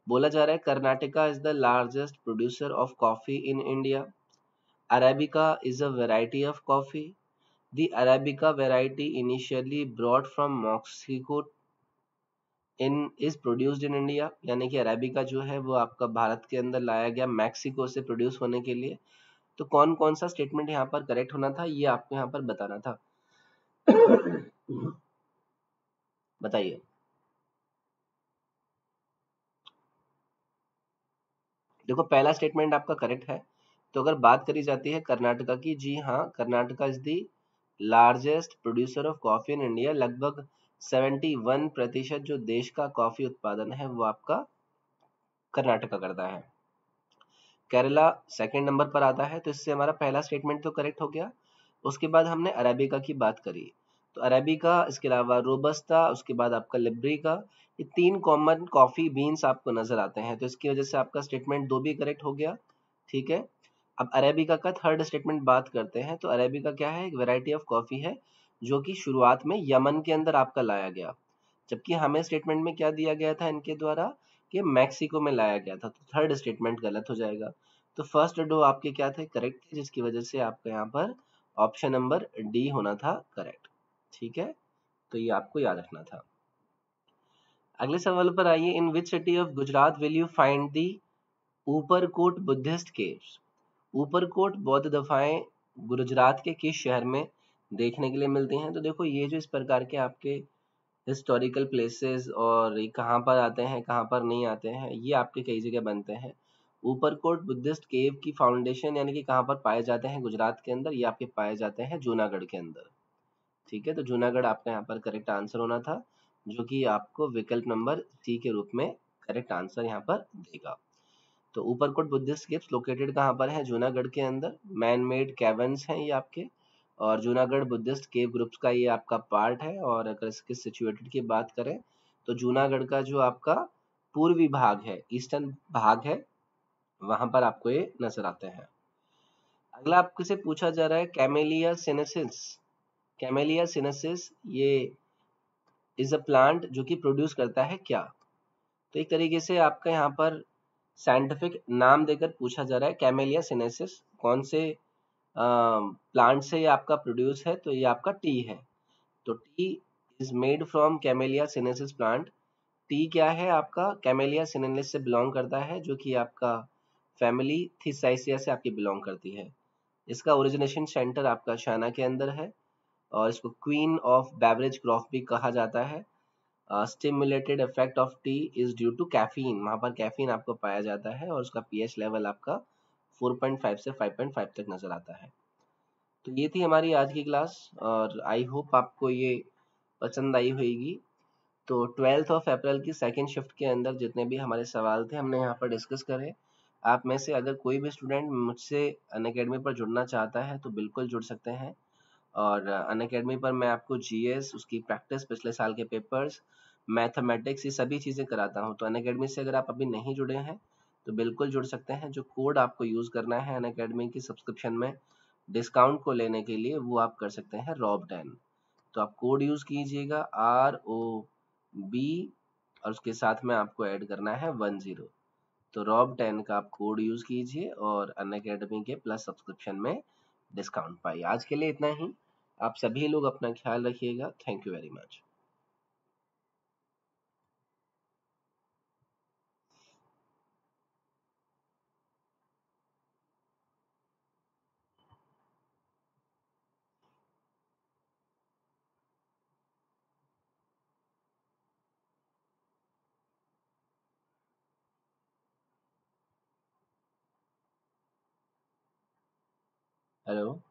बोला जा रहा है Karnataka is the largest producer of coffee in India arabica is a variety of coffee The Arabica variety initially brought from Mexico in is produced in India यानी कि अरेबिका जो है वो आपका भारत के अंदर लाया गया मैक्सिको से प्रोड्यूस होने के लिए तो कौन कौन सा स्टेटमेंट यहाँ पर करेक्ट होना था ये आपको यहाँ पर बताना था बताइए देखो पहला स्टेटमेंट आपका करेक्ट है तो अगर बात करी जाती है कर्नाटका की जी हाँ Karnataka is the largest producer of coffee in India लगभग 71 प्रतिशत जो देश का कॉफ़ी उत्पादन है वो आपका कर्नाटका करता है केरला सेकंड नंबर पर आता है तो इससे हमारा पहला स्टेटमेंट तो करेक्ट हो गया उसके बाद हमने अरेबिका की बात करी तो अरेबिका इसके अलावा रोबस्ता उसके बाद आपका लिब्रिका ये तीन कॉमन कॉफ़ी बीन्स आपको नज़र आते हैं तो इसकी वजह से आपका स्टेटमेंट दो भी करेक्ट हो गया ठीक है अब अरेबिका का थर्ड स्टेटमेंट बात करते हैं तो अरेबिका क्या है एक वेराइटी ऑफ कॉफ़ी है जो कि शुरुआत में यमन के अंदर आपका लाया गया जबकि हमें स्टेटमेंट में क्या दिया गया था इनके द्वारा कि मैक्सिको में लाया गया था तो थर्ड स्टेटमेंट गलत हो जाएगा तो फर्स्ट डो आपके क्या थे करेक्ट थे जिसकी वजह से आपका यहाँ पर ऑप्शन नंबर डी होना था करेक्ट ठीक है तो ये आपको याद रखना था अगले सवाल पर आइए in which city of Gujarat will you find the Kot Buddhist caves Uparkot बौद्ध दफाएं गुजरात के किस शहर में देखने के लिए मिलती हैं तो देखो ये जो इस प्रकार के आपके हिस्टोरिकल प्लेसेस और कहाँ पर आते हैं कहाँ पर नहीं आते हैं ये आपके कई जगह बनते हैं ऊपरकोट बुद्धिस्ट केव की फाउंडेशन यानी कि कहाँ पर पाए जाते हैं गुजरात के अंदर ये आपके पाए जाते हैं जूनागढ़ के अंदर ठीक है तो जूनागढ़ आपका यहाँ पर करेक्ट आंसर होना था जो कि आपको विकल्प नंबर सी के रूप में करेक्ट आंसर यहाँ पर देगा तो ऊपरकोट बुद्धिस्ट गिप्स लोकेटेड कहाँ पर है जूनागढ़ के अंदर मैन मेड कैवन्स हैं ये आपके और जूनागढ़ बुद्धिस्ट केव ग्रुप्स का ये आपका पार्ट है और अगर इसके सिचुएटेड की बात करें तो जूनागढ़ का जो आपका पूर्वी भाग है ईस्टर्न भाग है वहां पर आपको ये नजर आते हैं अगला आपके से पूछा जा रहा है कैमेलिया सिनेसिस कैमेलिया सिनेसिस ये इज अ प्लांट जो कि प्रोड्यूस करता है क्या तो एक तरीके से आपका यहाँ पर साइंटिफिक नाम देकर पूछा जा रहा है कैमेलिया सिनेसिस कौन से प्लांट से ये आपका प्रोड्यूस है तो ये आपका टी है तो tea is made from camellia sinensis plant tea क्या है आपका कैमेलिया सिनेलिस से बिलोंग करता है जो कि आपका फैमिली थीसाइसिया से आपकी बिलोंग करती है इसका ओरिजिनेशन सेंटर आपका शाना के अंदर है और इसको क्वीन ऑफ बेवरेज क्रॉप भी कहा जाता है stimulated effect of tea is due to caffeine वहां पर कैफीन आपको पाया जाता है और उसका पीएच लेवल आपका 4.5 से 5.5 तक नज़र आता है तो ये थी हमारी आज की क्लास और आई होप आपको ये पसंद आई होगी तो ट्वेल्थ ऑफ अप्रैल की सेकेंड शिफ्ट के अंदर जितने भी हमारे सवाल थे हमने यहाँ पर डिस्कस करे आप में से अगर कोई भी स्टूडेंट मुझसे अन पर जुड़ना चाहता है तो बिल्कुल जुड़ सकते हैं और अन अकेडमी पर मैं आपको जीएस उसकी प्रैक्टिस पिछले साल के पेपर्स मैथमेटिक्स ये सभी चीज़ें कराता हूँ तो अन अकेडमी से अगर आप अभी नहीं जुड़े हैं तो बिल्कुल जुड़ सकते हैं जो कोड आपको यूज़ करना है अन अकेडमी की सब्सक्रिप्शन में डिस्काउंट को लेने के लिए वो आप कर सकते हैं रॉब टेन तो आप कोड यूज़ कीजिएगा आर ओ बी और उसके साथ में आपको ऐड करना है वन ज़ीरो तो रॉब टेन का आप कोड यूज़ कीजिए और अन अकेडमी के प्लस सब्सक्रिप्शन में डिस्काउंट पाइए आज के लिए इतना ही आप सभी लोग अपना ख्याल रखिएगा thank you very much hello